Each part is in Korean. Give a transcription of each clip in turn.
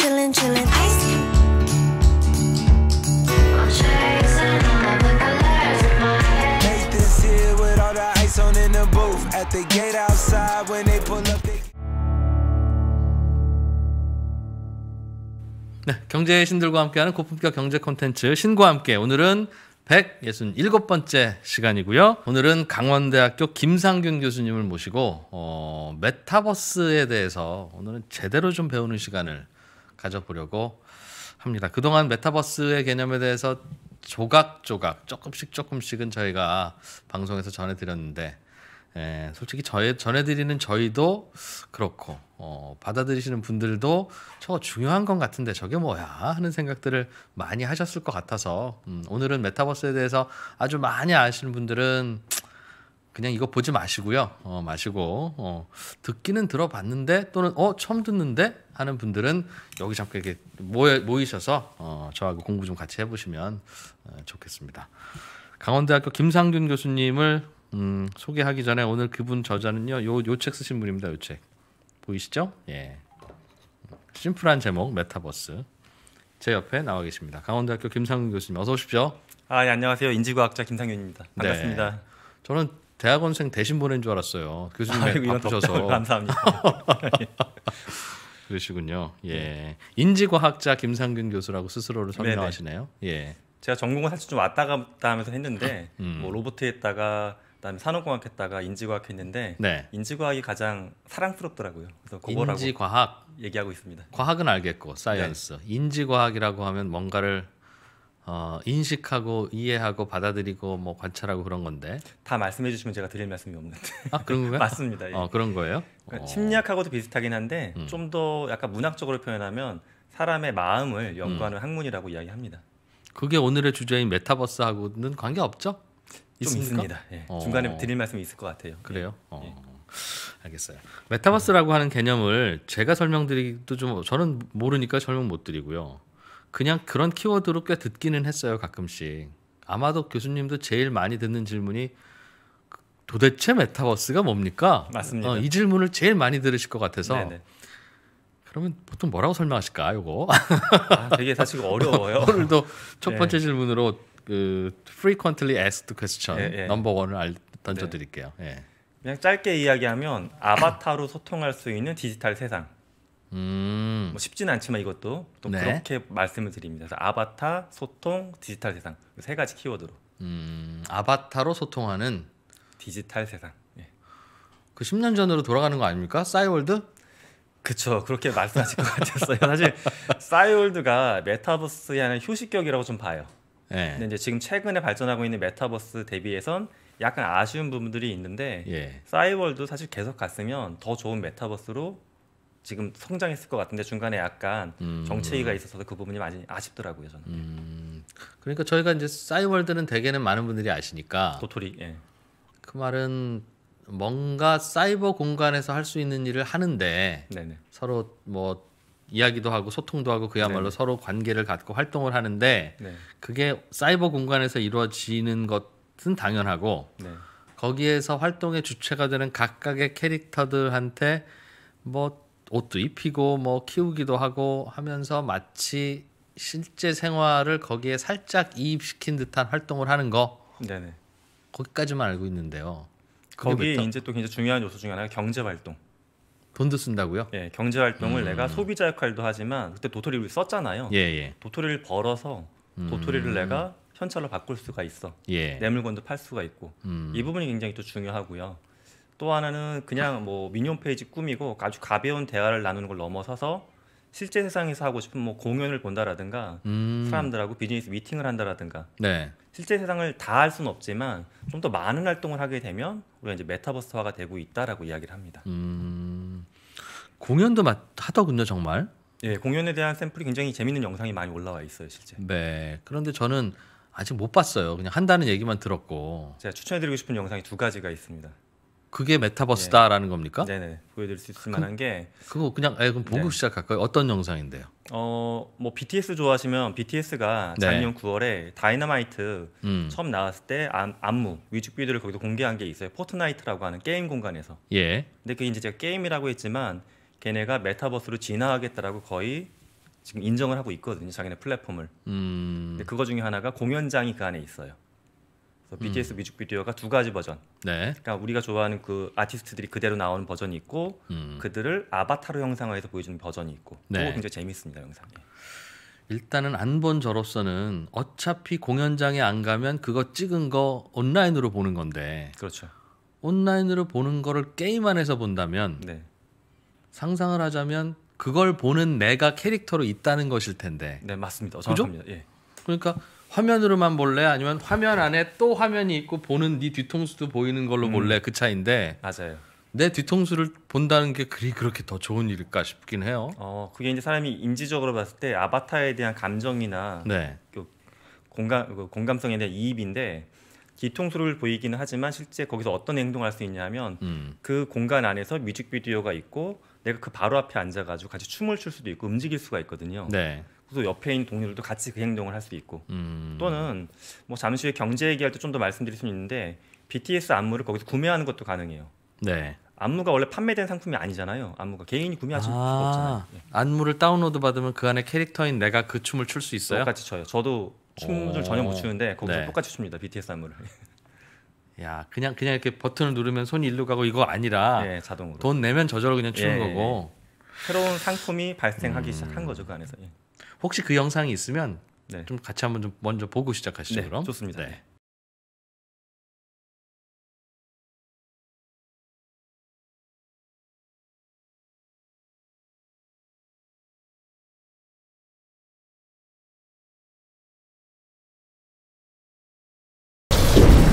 chillin', chillin', ice. I'm chasing all the colors in my head. Nathan's here with all the ice on in the booth. At the gate outside, when they pull up, they. 네, 경제의 신들과 함께하는 고품격 경제 콘텐츠 신과 함께 오늘은 167번째 시간이고요. 오늘은 강원대학교 김상균 교수님을 모시고 어, 메타버스에 대해서 오늘은 제대로 좀 배우는 시간을 가져보려고 합니다. 그동안 메타버스의 개념에 대해서 조각조각 조금씩 조금씩은 저희가 방송에서 전해드렸는데 에, 예, 솔직히 저의 전해드리는 저희도 그렇고 어, 받아들이시는 분들도 저 중요한 건 같은데 저게 뭐야 하는 생각들을 많이 하셨을 것 같아서 음, 오늘은 메타버스에 대해서 아주 많이 아시는 분들은 그냥 이거 보지 마시고요 어, 마시고 어, 듣기는 들어봤는데 또는 어 처음 듣는데 하는 분들은 여기 잠깐 이렇게 모이, 셔서 어, 저하고 공부 좀 같이 해보시면 어, 좋겠습니다. 강원대학교 김상균 교수님을 음, 소개하기 전에 오늘 그분 저자는요 요요 쓰신 분입니다. 요책 보이시죠? 예, 심플한 제목 메타버스. 제 옆에 나와 계십니다. 강원대학교 김상균 교수님 어서 오십시오. 아, 예, 안녕하세요. 인지과학자 김상균입니다. 네. 반갑습니다. 네. 저는 대학원생 대신 보낸 줄 알았어요. 교수님 아 바쁘셔서. 감사합니다. 그러시군요. 예. 네. 인지과학자 김상균 교수라고 스스로를 네, 네. 설명하시네요. 예. 제가 전공을 사실 좀 왔다 갔다 하면서 했는데 음. 뭐 로보트 했다가 그다음에 산업공학 했다가 인지과학 했는데 네. 인지과학이 가장 사랑스럽더라고요. 그래서 그거라고 인지과학 얘기하고 있습니다. 과학은 알겠고 사이언스. 네. 인지과학이라고 하면 뭔가를 어, 인식하고 이해하고 받아들이고 뭐 관찰하고 그런 건데 다 말씀해 주시면 제가 드릴 말씀이 없는데 아 그런 거예요? 맞습니다. 예. 어 그런 거예요? 그러니까 심리학하고도 어. 비슷하긴 한데 음. 좀더 약간 문학적으로 표현하면 사람의 마음을 연구하는 음. 학문이라고 이야기합니다. 그게 오늘의 주제인 메타버스하고는 관계 없죠? 좀 있습니다. 예. 어. 중간에 드릴 말씀이 있을 것 같아요. 그래요? 예. 어. 예. 알겠어요. 메타버스라고 하는 개념을 제가 설명드리기도 좀 저는 모르니까 설명 못 드리고요. 그냥 그런 키워드로 꽤 듣기는 했어요, 가끔씩. 아마도 교수님도 제일 많이 듣는 질문이 도대체 메타버스가 뭡니까? 맞습니다. 어, 이 질문을 제일 많이 들으실 것 같아서 네네. 그러면 보통 뭐라고 설명하실까 이거? 아, 되게 사실 어려워요. 오늘도 첫 네. 번째 네. 질문으로 그 frequently asked question 넘버 예, 예. 네. 원을 예. 던져드릴게요. 그냥 짧게 이야기하면 아바타로 소통할 수 있는 디지털 세상. 음. 뭐 쉽지는 않지만 이것도 또 네. 그렇게 말씀을 드립니다. 그래서 아바타, 소통, 디지털 세상 그 세 가지 키워드로. 음, 아바타로 소통하는 디지털 세상. 예. 그 10년 전으로 돌아가는 거 아닙니까? 싸이월드? 그쵸 그렇게 말씀하실 것 같았어요. 사실 싸이월드가 메타버스의 하나 휴식격이라고 좀 봐요. 네. 근데 이제 지금 최근에 발전하고 있는 메타버스 대비해선 약간 아쉬운 부분들이 있는데 예. 싸이월드 사실 계속 갔으면 더 좋은 메타버스로 지금 성장했을 것 같은데 중간에 약간 음. 정체기가 있어서 그 부분이 많이 아쉽더라고요 저는. 음. 그러니까 저희가 이제 싸이월드는 대개는 많은 분들이 아시니까 도토리. 예. 그 말은 뭔가 사이버 공간에서 할 수 있는 일을 하는데 네네. 서로 뭐 이야기도 하고 소통도 하고 그야말로 네네. 서로 관계를 갖고 활동을 하는데 네. 그게 사이버 공간에서 이루어지는 것은 당연하고 네. 거기에서 활동의 주체가 되는 각각의 캐릭터들한테 뭐 옷도 입히고 뭐 키우기도 하고 하면서 마치 실제 생활을 거기에 살짝 이입시킨 듯한 활동을 하는 거. 네네. 거기까지만 알고 있는데요. 거기에 이제 또 굉장히 중요한 요소 중에 하나가 경제 활동. 돈도 쓴다고요? 예, 경제 활동을 음. 내가 소비자 역할도 하지만 그때 도토리를 썼잖아요. 예, 예. 도토리를 벌어서 음. 도토리를 음. 내가 현찰로 바꿀 수가 있어. 예. 내 물건도 팔 수가 있고 음. 이 부분이 굉장히 또 중요하고요. 또 하나는 그냥 뭐 미니홈 페이지 꾸미고 아주 가벼운 대화를 나누는 걸 넘어서서 실제 세상에서 하고 싶은 뭐 공연을 본다라든가 음. 사람들하고 비즈니스 미팅을 한다라든가 네. 실제 세상을 다 할 수는 없지만 좀 더 많은 활동을 하게 되면 우리가 이제 메타버스화가 되고 있다라고 이야기를 합니다. 음. 공연도 마, 하더군요 정말. 예, 공연에 대한 샘플이 굉장히 재밌는 영상이 많이 올라와 있어요 실제. 네. 그런데 저는 아직 못 봤어요. 그냥 한다는 얘기만 들었고. 제가 추천해드리고 싶은 영상이 두 가지가 있습니다. 그게 메타버스다라는 네. 겁니까? 네네 보여드릴 수 있을 그 만한 게 그거 그냥 에, 예, 그럼 보고 네. 시작할까요? 어떤 영상인데요? 어뭐 BTS 좋아하시면 BTS가 네. 작년 네. 9월에 다이너마이트 음. 처음 나왔을 때 안, 안무 뮤직비디오를 거기서 공개한 게 있어요. 포트나이트라고 하는 게임 공간에서. 예. 근데 그 이제 제가 게임이라고 했지만 걔네가 메타버스로 진화하겠다라고 거의 지금 인정을 하고 있거든요. 자기네 플랫폼을. 음. 근데 그거 중에 하나가 공연장이 그 안에 있어요. BTS 음. 뮤직비디오가 두 가지 버전. 네. 그러니까 우리가 좋아하는 그 아티스트들이 그대로 나오는 버전이 있고 음. 그들을 아바타로 영상화해서 보여주는 버전이 있고 네. 그거 굉장히 재밌습니다 영상이. 일단은 안 본 저로서는 어차피 공연장에 안 가면 그거 찍은 거 온라인으로 보는 건데. 그렇죠. 온라인으로 보는 거를 게임 안에서 본다면 네. 상상을 하자면 그걸 보는 내가 캐릭터로 있다는 것일 텐데. 네 맞습니다. 니다 그죠? 예. 그러니까 화면으로만 볼래? 아니면 화면 안에 또 화면이 있고 보는 네 뒤통수도 보이는 걸로 음. 볼래? 그 차인데. 맞아요. 내 뒤통수를 본다는 게 그리 그렇게 더 좋은 일일까 싶긴 해요. 어, 그게 이제 사람이 인지적으로 봤을 때 아바타에 대한 감정이나 네. 그 공감 그 공감성에 대한 이입인데 뒤통수를 보이기는 하지만 실제 거기서 어떤 행동을 할 수 있냐면 음. 그 공간 안에서 뮤직비디오가 있고 내가 그 바로 앞에 앉아가지고 같이 춤을 출 수도 있고 움직일 수가 있거든요. 네. 또 옆에 있는 동료들도 같이 그 행동을 할 수 있고 음. 또는 뭐 잠시 후에 경제 얘기할 때 좀 더 말씀드릴 수 있는데 BTS 안무를 거기서 구매하는 것도 가능해요. 네. 안무가 원래 판매된 상품이 아니잖아요. 안무가 개인이 구매하실 아, 수가 없잖아요. 네. 안무를 다운로드 받으면 그 안에 캐릭터인 내가 그 춤을 출 수 있어요? 똑같이 춰요. 저도 춤을 오. 전혀 못 추는데 거기서 네. 똑같이 춥니다. BTS 안무를. 야, 그냥 그냥 이렇게 버튼을 누르면 손이 일로 가고 이거 아니라 네, 자동으로 돈 내면 저절로 그냥 추는 예, 예, 거고 새로운 상품이 발생하기 음. 시작한 거죠 그 안에서. 예. 혹시 그 영상이 있으면 네. 좀 같이 한번 좀 먼저 보고 시작하시죠. 네, 그럼 좋습니다. 네.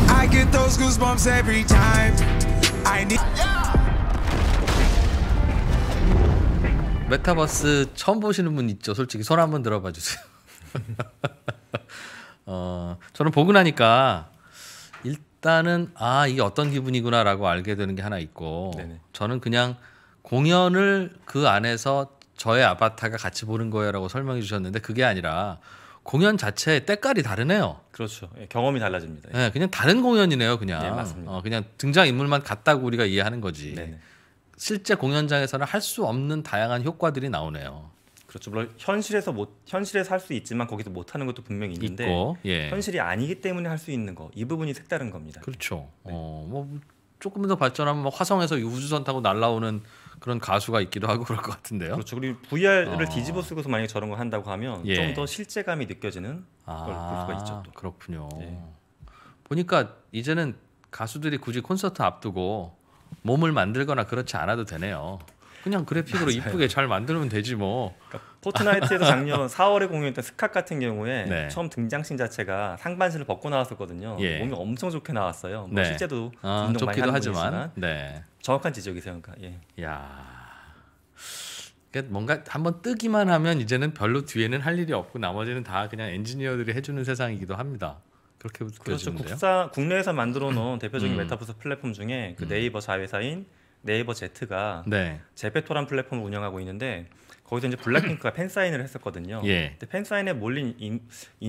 I get those goosebumps every time. I need. Yeah. 메타버스 처음 보시는 분 있죠? 솔직히 손 한번 들어봐 주세요. 어, 저는 보고 나니까 일단은 아 이게 어떤 기분이구나라고 알게 되는 게 하나 있고 네네. 저는 그냥 공연을 그 안에서 저의 아바타가 같이 보는 거예요라고 설명해 주셨는데 그게 아니라 공연 자체의 때깔이 다르네요. 그렇죠. 예, 경험이 달라집니다. 예. 네, 그냥 다른 공연이네요. 그냥 네, 맞습니다. 어, 그냥 등장 인물만 같다고 우리가 이해하는 거지. 네네. 실제 공연장에서는 할 수 없는 다양한 효과들이 나오네요. 그렇죠. 물론 현실에서 못 현실에서 할수 있지만 거기서 못 하는 것도 분명히 있는데 있고, 예. 현실이 아니기 때문에 할 수 있는 거이 부분이 색다른 겁니다. 그렇죠. 네. 어뭐 조금 더 발전하면 뭐 화성에서 우주선 타고 날라오는 그런 가수가 있기도 하고 그럴 것 같은데요. 그렇죠. 그리고 VR을 어. 아. 뒤집어 쓰고서 만약에 저런 걸 한다고 하면 예. 좀더 실제감이 느껴지는 아, 걸볼 수가 있죠. 또. 아, 그렇군요. 예. 보니까 이제는 가수들이 굳이 콘서트 앞두고 몸을 만들거나 그렇지 않아도 되네요. 그냥 그래픽으로 이쁘게 잘 만들면 되지 뭐. 그러니까 포트나이트에서 작년 4월에 공연했던 스캇 같은 경우에 네. 처음 등장신 자체가 상반신을 벗고 나왔었거든요. 예. 몸이 엄청 좋게 나왔어요. 뭐 네. 실제도 아, 운동 많이 하지만 네. 정확한 지적이세요, 그러니까. 예. 야. 그러니까 뭔가 한번 뜨기만 하면 이제는 별로 뒤에는 할 일이 없고 나머지는 다 그냥 엔지니어들이 해주는 세상이기도 합니다. 그렇게 그렇죠. 느껴지는데요. 국사 국내에서 만들어 놓은 음. 대표적인 음. 메타버스 플랫폼 중에 그 음. 네이버 자회사인 네이버 제트가 네. 제페토란 플랫폼을 운영하고 있는데 거기서 이제 블랙핑크가 팬 사인을 했었거든요. 예. 근데 팬 사인에 몰린 인,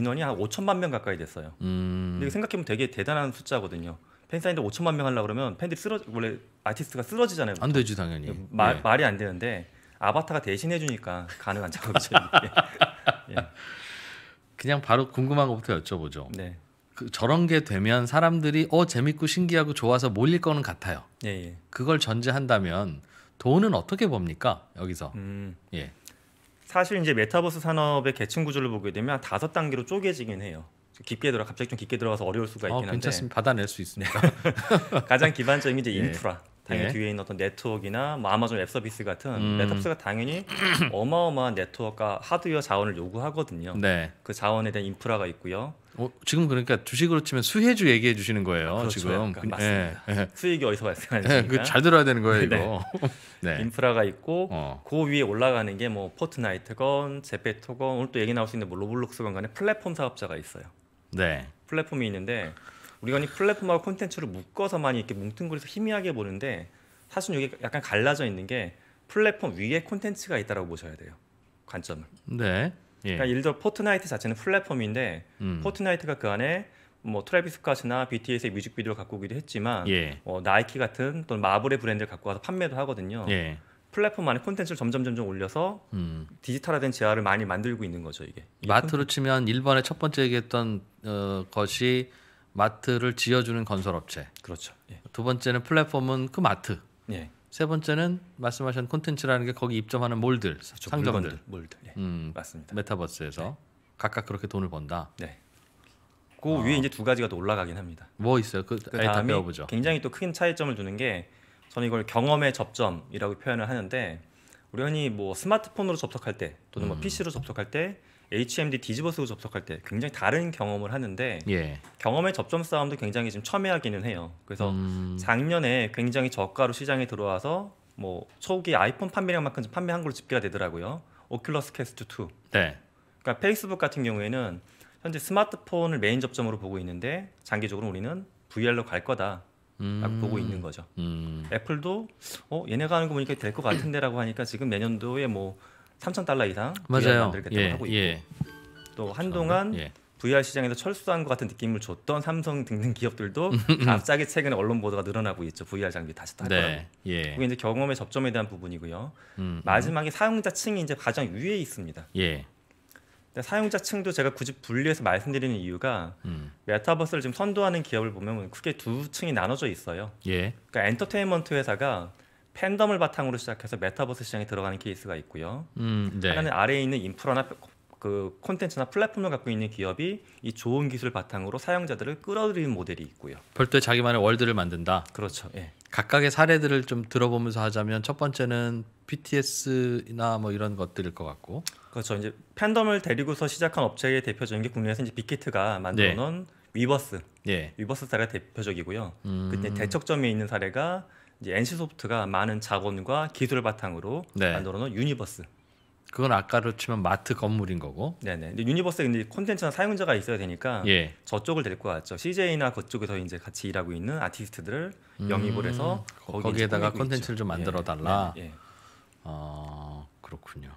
원이한 5천만 명 가까이 됐어요. 음. 근데 생각해보면 되게 대단한 숫자거든요. 팬 사인도 5천만 명 하려 그러면 팬들이 쓰러 원래 아티스트가 쓰러지잖아요. 보통. 안 되지 당연히. 예, 마, 예. 말이 안 되는데 아바타가 대신해 주니까 가능한 작업이죠. 예. 그냥 바로 궁금한 것부터 여쭤보죠. 네. 그 저런 게 되면 사람들이 어 재밌고 신기하고 좋아서 몰릴 거는 같아요. 예, 예. 그걸 전제한다면 돈은 어떻게 봅니까 여기서? 음. 예. 사실 이제 메타버스 산업의 계층 구조를 보게 되면 다섯 단계로 쪼개지긴 해요. 깊게 들어 갑자기 좀 깊게 들어가서 어려울 수가 어, 있긴 한데 괜찮습니다. 받아낼 수 있습니다. 네. 가장 기반적인 이제 네. 인프라. 예. 당연히 예. 뒤에 있는 어떤 네트워크나 뭐 아마존 웹 서비스 같은 음. 랩탑스가 당연히 어마어마한 네트워크와 하드웨어 자원을 요구하거든요. 네. 그 자원에 대한 인프라가 있고요. 어, 지금 그러니까 주식으로 치면 수혜주 얘기해 주시는 거예요. 아, 그렇죠. 지금 그 맞습니다. 예, 수익이 어디서 발생하는지 예, 그 잘 들어야 되는 거예요. 네. 이거 네. 네. 인프라가 있고 어. 그 위에 올라가는 게 뭐 포트나이트건 제페토건 오늘 또 얘기 나올 수 있는 뭐 로블록스건 간에 플랫폼 사업자가 있어요. 네. 플랫폼이 있는데 우리가 이 플랫폼하고 콘텐츠를 묶어서 만이렇게 뭉뚱그려서 희미하게 보는데 사실 여기 약간 갈라져 있는 게 플랫폼 위에 콘텐츠가 있다라고 보셔야 돼요. 관점을. 네. 예. 그러니까 예를 들어 포트나이트 자체는 플랫폼인데 음. 포트나이트가 그 안에 뭐 트래비스 스캇이나 BTS의 뮤직비디오를 갖고 오기도 했지만 예. 어, 나이키 같은 또는 마블의 브랜드를 갖고 와서 판매도 하거든요. 예. 플랫폼 안에 콘텐츠를 점점 점점 올려서 음. 디지털화된 재화를 많이 만들고 있는 거죠 이게. 마트로 콘텐츠. 치면 일반의첫 번째 얘기했던 어, 것이 마트를 지어주는 건설업체. 그렇죠. 예. 두 번째는 플랫폼은 그 마트. 예. 세 번째는 말씀하신 콘텐츠라는 게 거기 입점하는 몰들, 그렇죠. 상점들, 물건들, 몰들. 예. 음, 맞습니다. 메타버스에서 네. 각각 그렇게 돈을 번다. 네. 그 어. 위에 아. 이제 두 가지가 또 올라가긴 합니다. 뭐 있어요? 그, 그 다음에 배워보죠. 굉장히 또 큰 차이점을 두는 게 저는 이걸 경험의 접점이라고 표현을 하는데 우리 흔히 뭐 스마트폰으로 접속할 때 또는 뭐 음. 뭐 PC로 접속할 때 HMD 디지버스로 접속할 때 굉장히 다른 경험을 하는데 예. 경험의 접점 싸움도 굉장히 지금 첨예하기는 해요. 그래서 음... 작년에 굉장히 저가로 시장에 들어와서 뭐 초기 아이폰 판매량만큼 판매한 걸로 집계가 되더라고요. 오큘러스 캐스트 2. 네. 그러니까 페이스북 같은 경우에는 현재 스마트폰을 메인 접점으로 보고 있는데 장기적으로 우리는 VR로 갈 거다. 라고 음... 보고 있는 거죠. 음... 애플도 어 얘네가 하는 거 보니까 될 것 같은데라고 하니까 지금 내년도에 뭐 3천 달러 이상 VR 만들겠다고 예, 하고 예. 있고 예. 또 그렇죠. 한동안 예. VR 시장에서 철수한 것 같은 느낌을 줬던 삼성 등등 기업들도 음. 갑자기 최근에 언론 보도가 늘어나고 있죠. VR 장비 다시 또할 네. 거라고. 예. 이제 경험의 접점에 대한 부분이고요. 음, 음. 마지막에 음. 사용자층이 이제 가장 위에 있습니다. 예. 사용자층도 제가 굳이 분리해서 말씀드리는 이유가 음. 메타버스를 지금 선도하는 기업을 보면 크게 두 층이 나눠져 있어요. 예. 그러니까 엔터테인먼트 회사가 팬덤을 바탕으로 시작해서 메타버스 시장에 들어가는 케이스가 있고요. 음, 네. 하나는 아래에 있는 인프라나 그 콘텐츠나 플랫폼을 갖고 있는 기업이 이 좋은 기술 바탕으로 사용자들을 끌어들이는 모델이 있고요. 별도의 자기만의 월드를 만든다. 그렇죠. 예. 각각의 사례들을 좀 들어보면서 하자면 첫 번째는 BTS나 뭐 이런 것들일 것 같고. 그렇죠. 이제 팬덤을 데리고서 시작한 업체의 대표적인 게 국내에서 이제 빅히트가 만들어놓은 네. 위버스. 예. 위버스 사례가 대표적이고요. 음... 그때 대척점에 있는 사례가 이제 NC 소프트가 많은 자본과 기술을 바탕으로 네. 만들어놓은 유니버스. 그건 아까로 치면 마트 건물인 거고. 네네. 근데 유니버스에 근데 콘텐츠나 사용자가 있어야 되니까 예. 저쪽을 데리고 왔죠. CJ나 그쪽에서 이제 같이 일하고 있는 아티스트들을 음, 영입을 해서 거기 에다가 콘텐츠를 좀 예. 만들어 달라. 예. 예. 어, 그렇군요.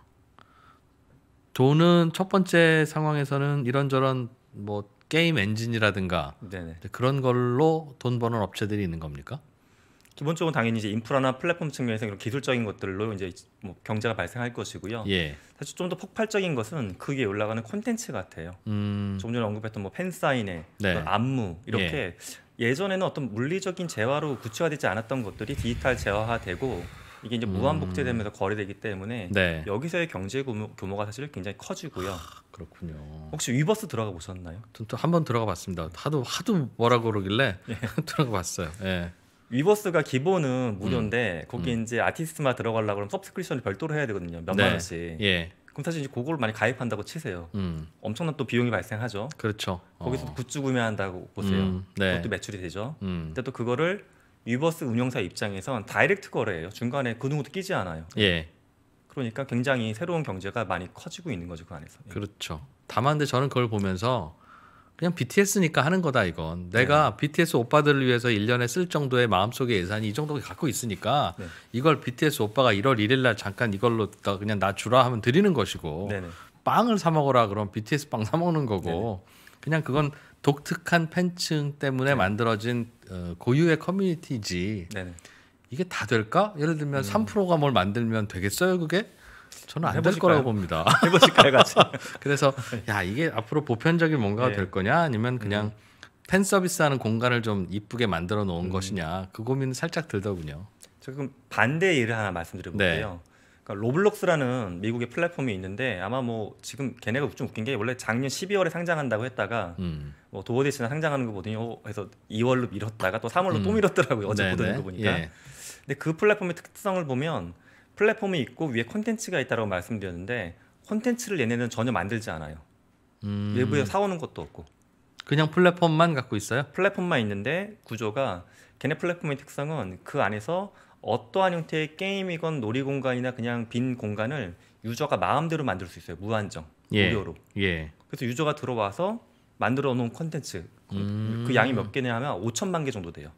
돈은 첫 번째 상황에서는 이런저런 뭐 게임 엔진이라든가 네네. 그런 걸로 돈 버는 업체들이 있는 겁니까? 기본적으로 당연히 이제 인프라나 플랫폼 측면에서 이런 기술적인 것들로 이제 뭐 경제가 발생할 것이고요. 예. 사실 좀 더 폭발적인 것은 그게 올라가는 콘텐츠 같아요. 음. 조금 전에 언급했던 뭐 팬사인회, 네. 안무 이렇게 예. 전에는 어떤 물리적인 재화로 구체화되지 않았던 것들이 디지털 재화화되고 이게 이제 무한 음. 복제되면서 거래되기 때문에 네. 여기서의 경제 규모, 가 사실 굉장히 커지고요. 아, 그렇군요. 혹시 위버스 들어가 보셨나요? 또 한번 들어가 봤습니다. 하도 하도 뭐라고 그러길래 예. 들어가 봤어요. 예. 위버스가 기본은 무료인데 음. 거기 음. 이제 아티스트만 들어가려고 그러면 서브스크립션을 별도로 해야 되거든요. 몇만 네. 원씩. 예. 그럼 사실 이제 그걸 많이 가입한다고 치세요. 음. 엄청난 또 비용이 발생하죠. 그렇죠. 거기서 어. 굿즈 구매한다고 보세요. 음. 네. 그것도 매출이 되죠. 음. 근데 또 그거를 위버스 운영사 입장에선 다이렉트 거래예요. 중간에 그 누구도 끼지 않아요. 예. 그러니까 굉장히 새로운 경제가 많이 커지고 있는 거죠 그 안에서. 예. 그렇죠. 다만 근데 저는 그걸 보면서 그냥 BTS니까 하는 거다 이건. 네. 내가 네. BTS 오빠들을 위해서 1년에 쓸 정도의 마음속의 예산이 이 정도 갖고 있으니까 네. 이걸 BTS 오빠가 1월 1일 날 잠깐 이걸로 그냥 나 주라 하면 드리는 것이고 네네. 네. 빵을 사 먹어라 그럼 BTS 빵 사 먹는 거고 네네. 네. 그냥 그건 독특한 팬층 때문에 네 만들어진 어, 고유의 커뮤니티지. 이게 다 될까? 예를 들면 음. 3%가 뭘 만들면 되겠어요, 그게? 저는 안 될 거라고 봅니다. 해보실까요, 같이? 그래서 야 이게 앞으로 보편적인 뭔가가 네. 될 거냐, 아니면 그냥 음. 팬 서비스하는 공간을 좀 이쁘게 만들어 놓은 음. 것이냐 그 고민 살짝 들더군요. 조금 반대의 일을 하나 말씀드려볼게요. 네. 그러니까 로블록스라는 미국의 플랫폼이 있는데 아마 뭐 지금 걔네가 좀 웃긴 게 원래 작년 12월에 상장한다고 했다가 음. 뭐 도어디스나 상장하는 거 보더니 어, 해서 2월로 밀었다가 또 3월로 음. 또 밀었더라고요 어제 네, 보던 네. 거 보니까. 예. 근데 그 플랫폼의 특성을 보면 플랫폼이 있고 위에 콘텐츠가 있다고 말씀드렸는데 콘텐츠를 얘네는 전혀 만들지 않아요. 음. 외부에 사오는 것도 없고. 그냥 플랫폼만 갖고 있어요? 플랫폼만 있는데 구조가 걔네 플랫폼의 특성은 그 안에서 어떠한 형태의 게임이건 놀이 공간이나 그냥 빈 공간을 유저가 마음대로 만들 수 있어요. 무한정. 예. 무료로. 예. 그래서 유저가 들어와서 만들어 놓은 컨텐츠 그 음. 그 양이 몇 개냐 하면 5천만 개 정도 돼요.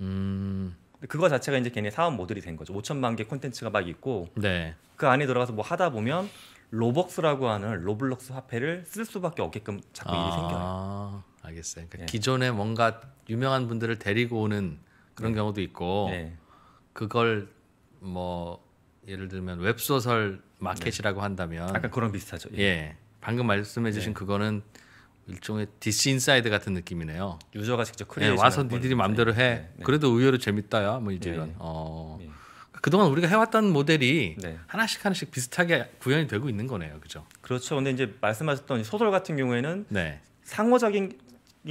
음. 그거 자체가 이제 걔네 사업 모델이 된 거죠. 5천만 개 콘텐츠가 막 있고 네. 그 안에 들어가서 뭐 하다 보면 로벅스라고 하는 로블록스 화폐를 쓸 수밖에 없게끔 자꾸 일이 아, 생겨요. 알겠어요. 그러니까 네. 기존에 뭔가 유명한 분들을 데리고 오는 그런 네. 경우도 있고 예. 그걸 뭐 예를 들면 웹소설 마켓이라고 네. 한다면 약간 그런 비슷하죠. 예. 예. 방금 말씀해 주신 그거는 일종의 디스인사이드 같은 느낌이네요. 유저가 직접 예, 크리에 네, 와서 니들이 마음대로 해. 네, 네. 그래도 의외로 재밌다야. 뭐 이제 네. 이런. 어. 네. 그동안 우리가 해왔던 모델이 네. 하나씩 하나씩 비슷하게 구현이 되고 있는 거네요. 그죠? 그렇죠. 근데 이제 말씀하셨던 소설 같은 경우에는 네. 상호적인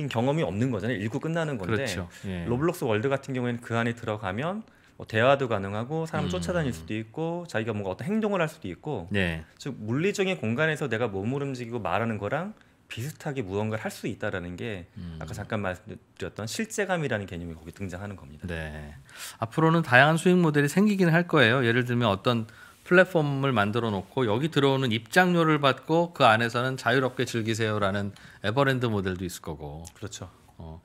경험이 없는 거잖아요. 읽고 끝나는 건데 그렇죠. 예. 로블록스 월드 같은 경우에는 그 안에 들어가면 뭐 대화도 가능하고 사람 음. 쫓아다닐 수도 있고 자기가 뭔가 어떤 행동을 할 수도 있고 예. 즉 물리적인 공간에서 내가 몸을 움직이고 말하는 거랑 비슷하게 무언가를 할 수 있다라는 게 음. 아까 잠깐 말씀드렸던 실제감이라는 개념이 거기 등장하는 겁니다. 네. 앞으로는 다양한 수익 모델이 생기긴 할 거예요. 예를 들면 어떤 플랫폼을 만들어 놓고 여기 들어오는 입장료를 받고 그 안에서는 자유롭게 즐기세요라는 에버랜드 모델도 있을 거고. 그렇죠. 어.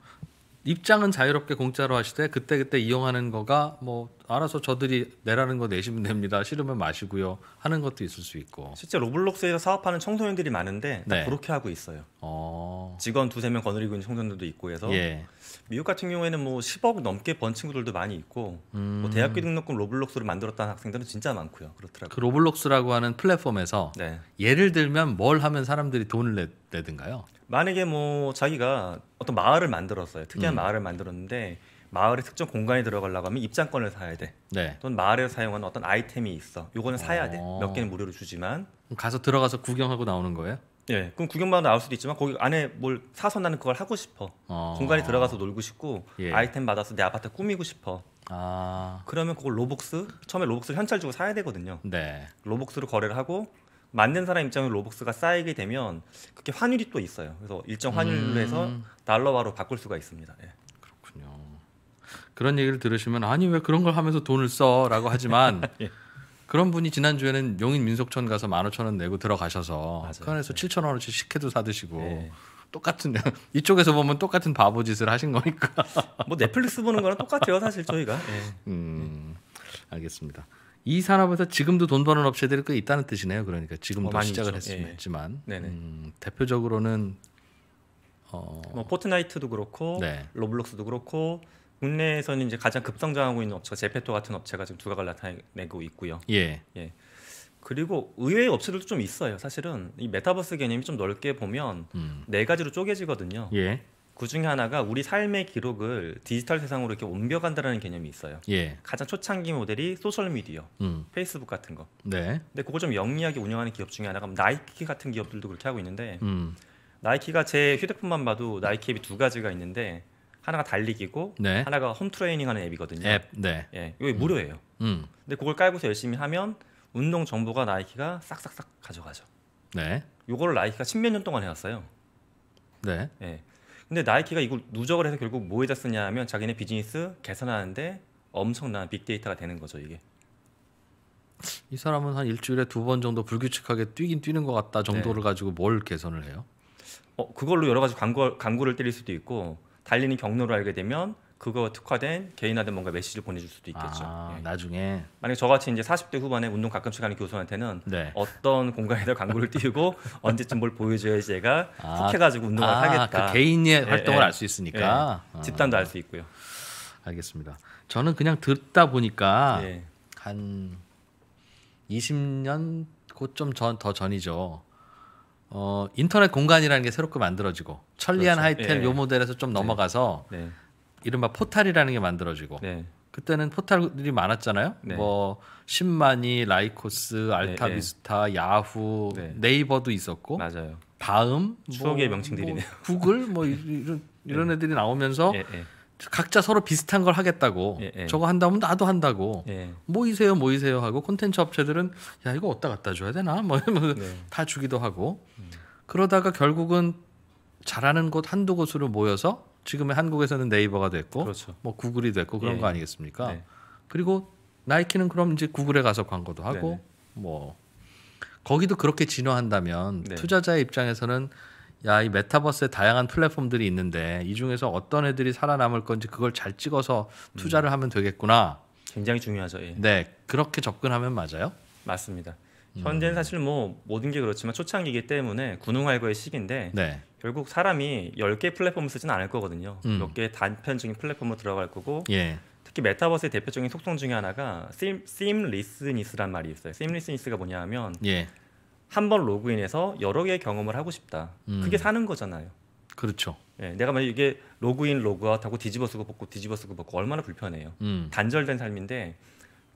입장은 자유롭게 공짜로 하시되 그때 그때 이용하는 거가 뭐 알아서 저들이 내라는 거 내시면 됩니다. 싫으면 마시고요 하는 것도 있을 수 있고 실제 로블록스에서 사업하는 청소년들이 많은데 네. 그렇게 하고 있어요. 어... 직원 두 세 명 거느리고 있는 청소년들도 있고 해서 예. 미국 같은 경우에는 뭐 10억 넘게 번 친구들도 많이 있고 뭐 음. 뭐 대학교 등록금 로블록스를 만들었다는 학생들은 진짜 많고요. 그렇더라고요. 그 로블록스라고 하는 플랫폼에서 네. 예를 들면 뭘 하면 사람들이 돈을 내, 내든가요? 만약에 뭐 자기가 어떤 마을을 만들었어요. 특이한 음. 마을을 만들었는데 마을의 특정 공간에 들어가려고 하면 입장권을 사야 돼. 네. 또는 마을에서 사용하는 어떤 아이템이 있어. 요거는 사야 어. 돼. 몇 개는 무료로 주지만 가서 들어가서 구경하고 나오는 거예요? 예. 그럼 구경만 나올 수도 있지만 거기 안에 뭘 사서 나는 그걸 하고 싶어. 어. 공간에 들어가서 놀고 싶고 예. 아이템 받아서 내 아파트 꾸미고 싶어. 아. 그러면 그걸 로복스 처음에 로복스를 현찰 주고 사야 되거든요. 네. 로복스로 거래를 하고 만든 사람 입장에 서 로복스가 쌓이게 되면 그게 환율이 또 있어요. 그래서 일정 환율로 음. 해서 달러화로 바꿀 수가 있습니다. 예. 그렇군요. 그런 얘기를 들으시면 아니 왜 그런 걸 하면서 돈을 써라고 하지만 예. 그런 분이 지난주에는 용인 민속촌 가서 만 오천 원 내고 들어가셔서 맞아요. 그 안에서 네. 칠천 원어치 식혜도 사드시고 네. 똑같은 이쪽에서 보면 똑같은 바보 짓을 하신 거니까 뭐 넷플릭스 보는 거랑 똑같아요 사실 저희가 네. 음 알겠습니다 이 산업에서 지금도 돈 버는 업체들이 꽤 있다는 뜻이네요 그러니까 지금도 어, 시작을 있죠. 예. 했지만 예. 음, 대표적으로는 어... 뭐 포트나이트도 그렇고 네. 로블록스도 그렇고 국내에서는 이제 가장 급성장하고 있는 업체가 제페토 같은 업체가 지금 두각을 나타내고 있고요. 예. 예. 그리고 의외의 업체들도 좀 있어요. 사실은 이 메타버스 개념이 좀 넓게 보면 음. 네 가지로 쪼개지거든요. 예. 그 중에 하나가 우리 삶의 기록을 디지털 세상으로 이렇게 옮겨간다는 개념이 있어요. 예. 가장 초창기 모델이 소셜 미디어, 음. 페이스북 같은 거. 네. 근데 그거좀 영리하게 운영하는 기업 중에 하나가 나이키 같은 기업들도 그렇게 하고 있는데 음. 나이키가 제 휴대폰만 봐도 나이키 앱이 두 가지가 있는데 하나가 달리기고 네. 하나가 홈 트레이닝하는 앱이거든요. 앱, 네. 예, 이거 무료예요. 음. 근데 그걸 깔고서 열심히 하면 운동 정보가 나이키가 싹싹싹 가져가죠. 네. 요걸 나이키가 십몇 년 동안 해왔어요. 네. 예. 근데 나이키가 이걸 누적을 해서 결국 뭐에다 쓰냐면 자기네 비즈니스 개선하는데 엄청난 빅데이터가 되는 거죠 이게. 이 사람은 한 일주일에 두 번 정도 불규칙하게 뛰긴 뛰는 것 같다 정도를 네. 가지고 뭘 개선을 해요? 어 그걸로 여러 가지 광고 광고를 때릴 수도 있고 달리는 경로를 알게 되면 그거 특화된 개인화된 뭔가 메시지를 보내줄 수도 있겠죠. 아, 예. 나중에 만약 에 저같이 이제 40대 후반에 운동 가끔씩 하는 교수한테는 네. 어떤 공간에다 광고를 띄우고 언제쯤 뭘 보여줘야지 얘가 아, 해가지고 운동을 아, 하겠다. 그 개인의 예, 활동을 예, 알수 있으니까 예. 집단도 아. 알수 있고요. 알겠습니다. 저는 그냥 듣다 보니까 예. 한 20년 곧좀더 전이죠. 어, 인터넷 공간이라는 게 새롭게 만들어지고 천리안 그렇죠. 하이텔 예. 요 모델에서 좀 네. 넘어가서 네. 네. 이른바 포탈이라는 게 만들어지고 네. 그때는 포탈들이 많았잖아요. 네. 뭐 신마니, 라이코스, 알타비스타, 네, 야후, 네. 이버도 있었고 맞아요. 다음 뭐 추억의 뭐, 명칭들이네요. 뭐 구글 뭐 이런 이런 애들이 나오면서 예, 예. 각자 서로 비슷한 걸 하겠다고 예, 예. 저거 한다면 나도 한다고 예. 모이세요 모이세요 하고 콘텐츠 업체들은 야 이거 어디다 갖다 줘야 되나 뭐이 네. 다 주기도 하고 음. 그러다가 결국은 잘하는 곳 한두 곳으로 모여서 지금의 한국에서는 네이버가 됐고 그렇죠. 뭐 구글이 됐고 그런 예. 거 아니겠습니까 네. 그리고 나이키는 그럼 이제 구글에 가서 광고도 하고 네. 뭐 거기도 그렇게 진화한다면 네. 투자자의 입장에서는 야, 이 메타버스에 다양한 플랫폼들이 있는데 이 중에서 어떤 애들이 살아남을 건지 그걸 잘 찍어서 투자를 음. 하면 되겠구나. 굉장히 중요하죠. 예. 네, 그렇게 접근하면 맞아요? 맞습니다. 음. 현재는 음. 사실 뭐 모든 게 그렇지만 초창기이기 때문에 군웅활고의 시기인데 네. 결국 사람이 1 0개 플랫폼을 쓰진 않을 거거든요. 음. 몇개 단편적인 플랫폼으로 들어갈 거고 예. 특히 메타버스의 대표적인 속성 중에 하나가 심, 심리스니스란 말이 있어요. 심리스니스가 뭐냐 하면 예. 한번 로그인해서 여러 개의 경험을 하고 싶다. 음. 그게 사는 거잖아요. 그렇죠. 예, 내가 만약 이게 로그인 로그아웃하고 뒤집어 쓰고 벗고 뒤집어 쓰고 벗고 얼마나 불편해요. 음. 단절된 삶인데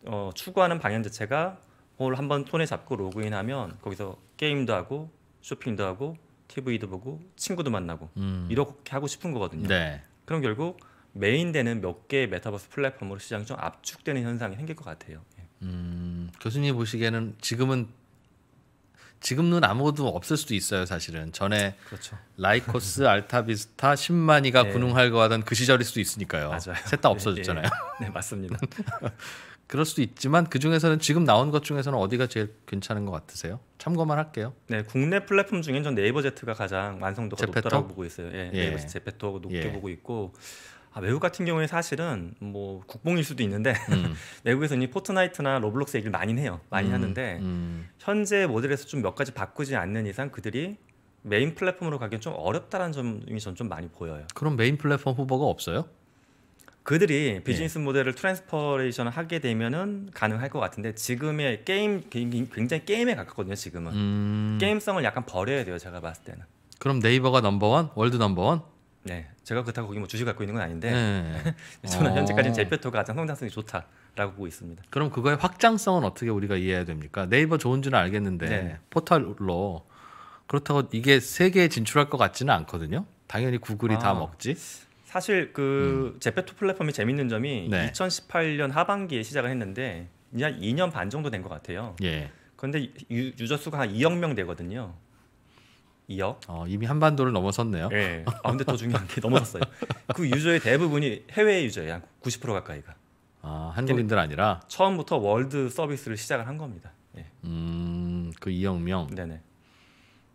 어, 추구하는 방향 자체가 뭘 한번 손에 잡고 로그인하면 거기서 게임도 하고 쇼핑도 하고 TV도 보고 친구도 만나고 음. 이렇게 하고 싶은 거거든요. 네. 그럼 결국 메인 되는 몇 개의 메타버스 플랫폼으로 시장이 좀 압축되는 현상이 생길 것 같아요. 예. 음, 교수님 보시기에는 지금은 지금은 아무도 것 없을 수도 있어요, 사실은. 전에 그렇죠. 라이코스, 알타비스타, 신만이가 네. 군웅할거하던 그 시절일 수도 있으니까요. 셋 다 없어졌잖아요. 네, 네. 맞습니다. 그럴 수도 있지만 그 중에서는 지금 나온 것 중에서는 어디가 제일 괜찮은 것 같으세요? 참고만 할게요. 네, 국내 플랫폼 중엔 전 네이버 제트가 가장 완성도가 제페토? 높다고 보고 있어요. 예, 예. 네이버 예. 제페토 높게 예. 보고 있고 아, 외국 같은 경우에 사실은 뭐 국뽕일 수도 있는데 음. 외국에서는 포트나이트나 로블록스 얘기를 많이 해요. 많이 음. 하는데 음. 현재 모델에서 좀 몇 가지 바꾸지 않는 이상 그들이 메인 플랫폼으로 가기엔 좀 어렵다라는 점이 전좀 많이 보여요. 그럼 메인 플랫폼 후보가 없어요? 그들이 비즈니스 예. 모델을 트랜스퍼레이션을 하게 되면은 가능할 것 같은데 지금의 게임 굉장히 게임에 가깝거든요. 지금은 음. 게임성을 약간 버려야 돼요. 제가 봤을 때는. 그럼 네이버가 넘버원, 월드 넘버원? 네, 제가 그렇다고 거기 뭐 주식 갖고 있는 건 아닌데 네. 저는 어. 현재까지는 제페토가 가장 성장성이 좋다라고 보고 있습니다. 그럼 그거의 확장성은 어떻게 우리가 이해해야 됩니까? 네이버 좋은 줄은 알겠는데 네. 포털로 그렇다고 이게 세계에 진출할 것 같지는 않거든요. 당연히 구글이 아. 다 먹지. 사실 그 음. 제페토 플랫폼이 재밌는 점이 네. 2018년 하반기에 시작을 했는데 이제 한 2년 반 정도 된 것 같아요. 예. 그런데 유, 유저 수가 한 2억 명 되거든요. 2억. 어, 이미 한반도를 넘어섰네요. 네. 아 근데 더 중요한 게 넘어섰어요. 그 유저의 대부분이 해외 유저예요. 90% 가까이가. 아 한국인들 아니라 처음부터 월드 서비스를 시작을 한 겁니다. 예. 음그 이영명. 네네.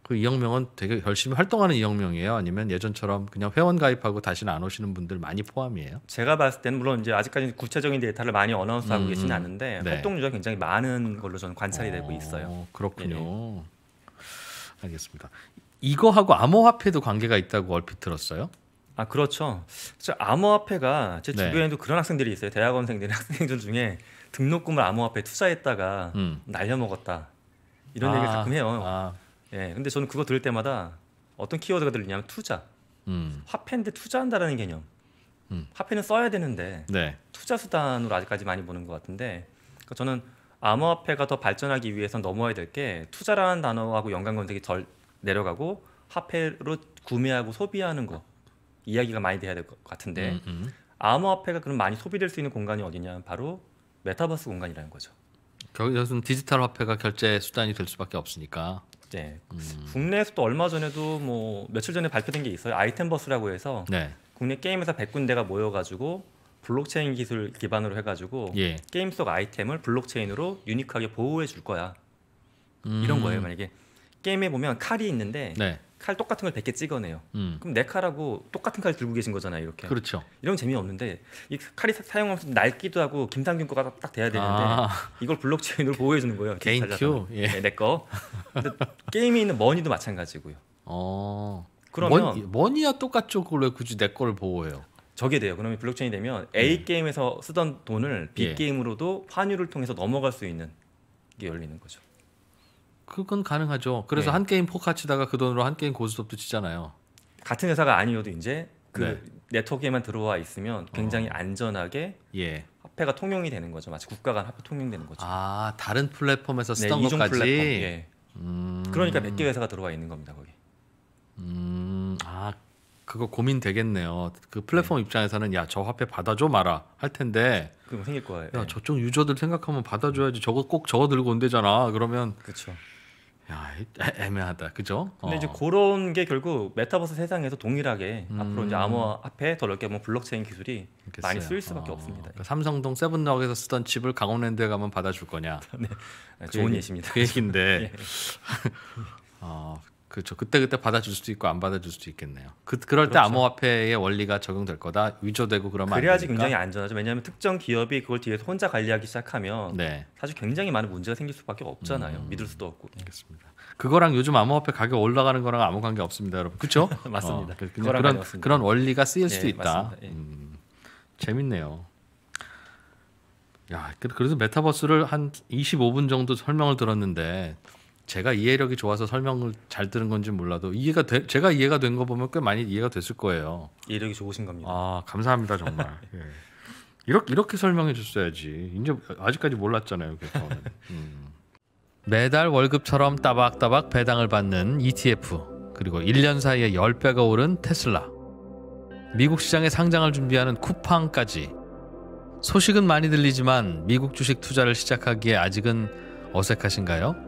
그 이영명은 되게 열심히 활동하는 이영명이에요. 아니면 예전처럼 그냥 회원 가입하고 다시는 안 오시는 분들 많이 포함이에요. 제가 봤을 때는 물론 이제 아직까지 구체적인 데이터를 많이 언어운스하고 음, 음. 계시는 않은데 네. 활동 유저 굉장히 많은 걸로 저는 관찰이 어, 되고 있어요. 그렇군요. 네네. 알겠습니다. 이거하고 암호화폐도 관계가 있다고 얼핏 들었어요. 아 그렇죠. 암호화폐가 제 네. 주변에도 네. 그런 학생들이 있어요. 대학원생들 이 학생들 중에 등록금을 암호화폐 투자했다가 음. 날려먹었다 이런 아, 얘기를 가끔 해요. 아. 예, 근데 저는 그거 들을 때마다 어떤 키워드가 들리냐면 투자. 음. 화폐인데 투자한다라는 개념. 음. 화폐는 써야 되는데 네. 투자 수단으로 아직까지 많이 보는 것 같은데 그러니까 저는 암호화폐가 더 발전하기 위해선 넘어야 될 게 투자라는 단어하고 연관 검색이 덜 내려가고 화폐로 구매하고 소비하는 거 이야기가 많이 돼야 될 것 같은데 음, 음. 암호화폐가 그럼 많이 소비될 수 있는 공간이 어디냐 면 바로 메타버스 공간이라는 거죠. 결국은 디지털 화폐가 결제 수단이 될 수밖에 없으니까. 네. 음. 국내에서도 얼마 전에도 뭐 며칠 전에 발표된 게 있어요. 아이템버스라고 해서 네. 국내 게임회사 100군데가 모여가지고 블록체인 기술 기반으로 해가지고 예. 게임 속 아이템을 블록체인으로 유니크하게 보호해 줄 거야. 음. 이런 거예요. 음. 만약에 게임에 보면 칼이 있는데 네. 칼 똑같은 걸 100개 찍어내요. 음. 그럼 내 칼하고 똑같은 칼 들고 계신 거잖아요, 이렇게. 그렇죠. 이런 재미없는데 이 칼이 사용하면서 낡기도 하고 김상균 거가 딱 돼야 되는데 아. 이걸 블록체인으로 보호해 주는 거예요. 개인 큐. 예. 네, 내 거. 근데 게임에 있는 머니도 마찬가지고요. 어. 그러면 머니, 머니야 똑같죠. 그걸 왜 굳이 내 거를 보호해요? 저게 돼요. 그러면 블록체인이 되면 A 네. 게임에서 쓰던 돈을 B 예. 게임으로도 환율을 통해서 넘어갈 수 있는 게 열리는 거죠. 그건 가능하죠. 그래서 네. 한 게임 포카 치다가 그 돈으로 한 게임 고스톱도 치잖아요. 같은 회사가 아니어도 이제 그 네. 트워크에만 들어와 있으면 굉장히 어. 안전하게 예. 화폐가 통용이 되는 거죠. 마치 국가 간 화폐 통용되는 거죠. 아 다른 플랫폼에서 네, 쓰던 네, 것까지. 플랫폼, 예. 음... 그러니까 1개 회사가 들어와 있는 겁니다 거기. 음... 아 그거 고민 되겠네요. 그 플랫폼 네. 입장에서는 야저 화폐 받아줘 마라 할 텐데 그거 생길 거예요. 야 네. 저쪽 유저들 생각하면 받아줘야지 저거 꼭 저거 들고 온대잖아. 그러면 그렇죠. 야 애매하다, 그죠? 근데 어. 이제 그런 게 결국 메타버스 세상에서 동일하게 음. 앞으로 이제 음. 암호 화폐 더 넓게 뭐 블록체인 기술이 그겠어요 많이 쓰일 수밖에 어. 없습니다. 그러니까 삼성동 세븐역에서 쓰던 집을 강원랜드에 가면 받아줄 거냐? 네, 그 좋은 얘기, 예시입니다. 그 얘긴데 예. 어, 그렇죠. 그때 그때 받아줄 수도 있고 안 받아줄 수도 있겠네요. 그 그럴 그렇죠. 때 암호화폐의 원리가 적용될 거다. 위조되고 그러면 그래야지 굉장히 안전하죠. 왜냐하면 특정 기업이 그걸 뒤에서 혼자 관리하기 시작하면 네. 사실 굉장히 많은 문제가 생길 수밖에 없잖아요. 음. 믿을 수도 없고. 알겠습니다. 그거랑 요즘 암호화폐 가격 올라가는 거랑 아무 관계 없습니다, 여러분. 그렇죠? 맞습니다. 어, 그, 그런 그런 원리가 쓰일 예, 수도 예, 있다. 예. 음, 재밌네요. 야, 그, 그래서 메타버스를 한 25분 정도 설명을 들었는데 제가 이해력이 좋아서 설명을 잘 들은 건지 몰라도 이해가 되, 제가 이해가 된 거 보면 꽤 많이 이해가 됐을 거예요. 이해력이 좋으신 겁니다. 아 감사합니다 정말. 예. 이렇게 이렇게 설명해 줬어야지. 이제 아직까지 몰랐잖아요. 음. 매달 월급처럼 따박따박 배당을 받는 ETF 그리고 1년 사이에 10배가 오른 테슬라 미국 시장에 상장을 준비하는 쿠팡까지 소식은 많이 들리지만 미국 주식 투자를 시작하기에 아직은 어색하신가요?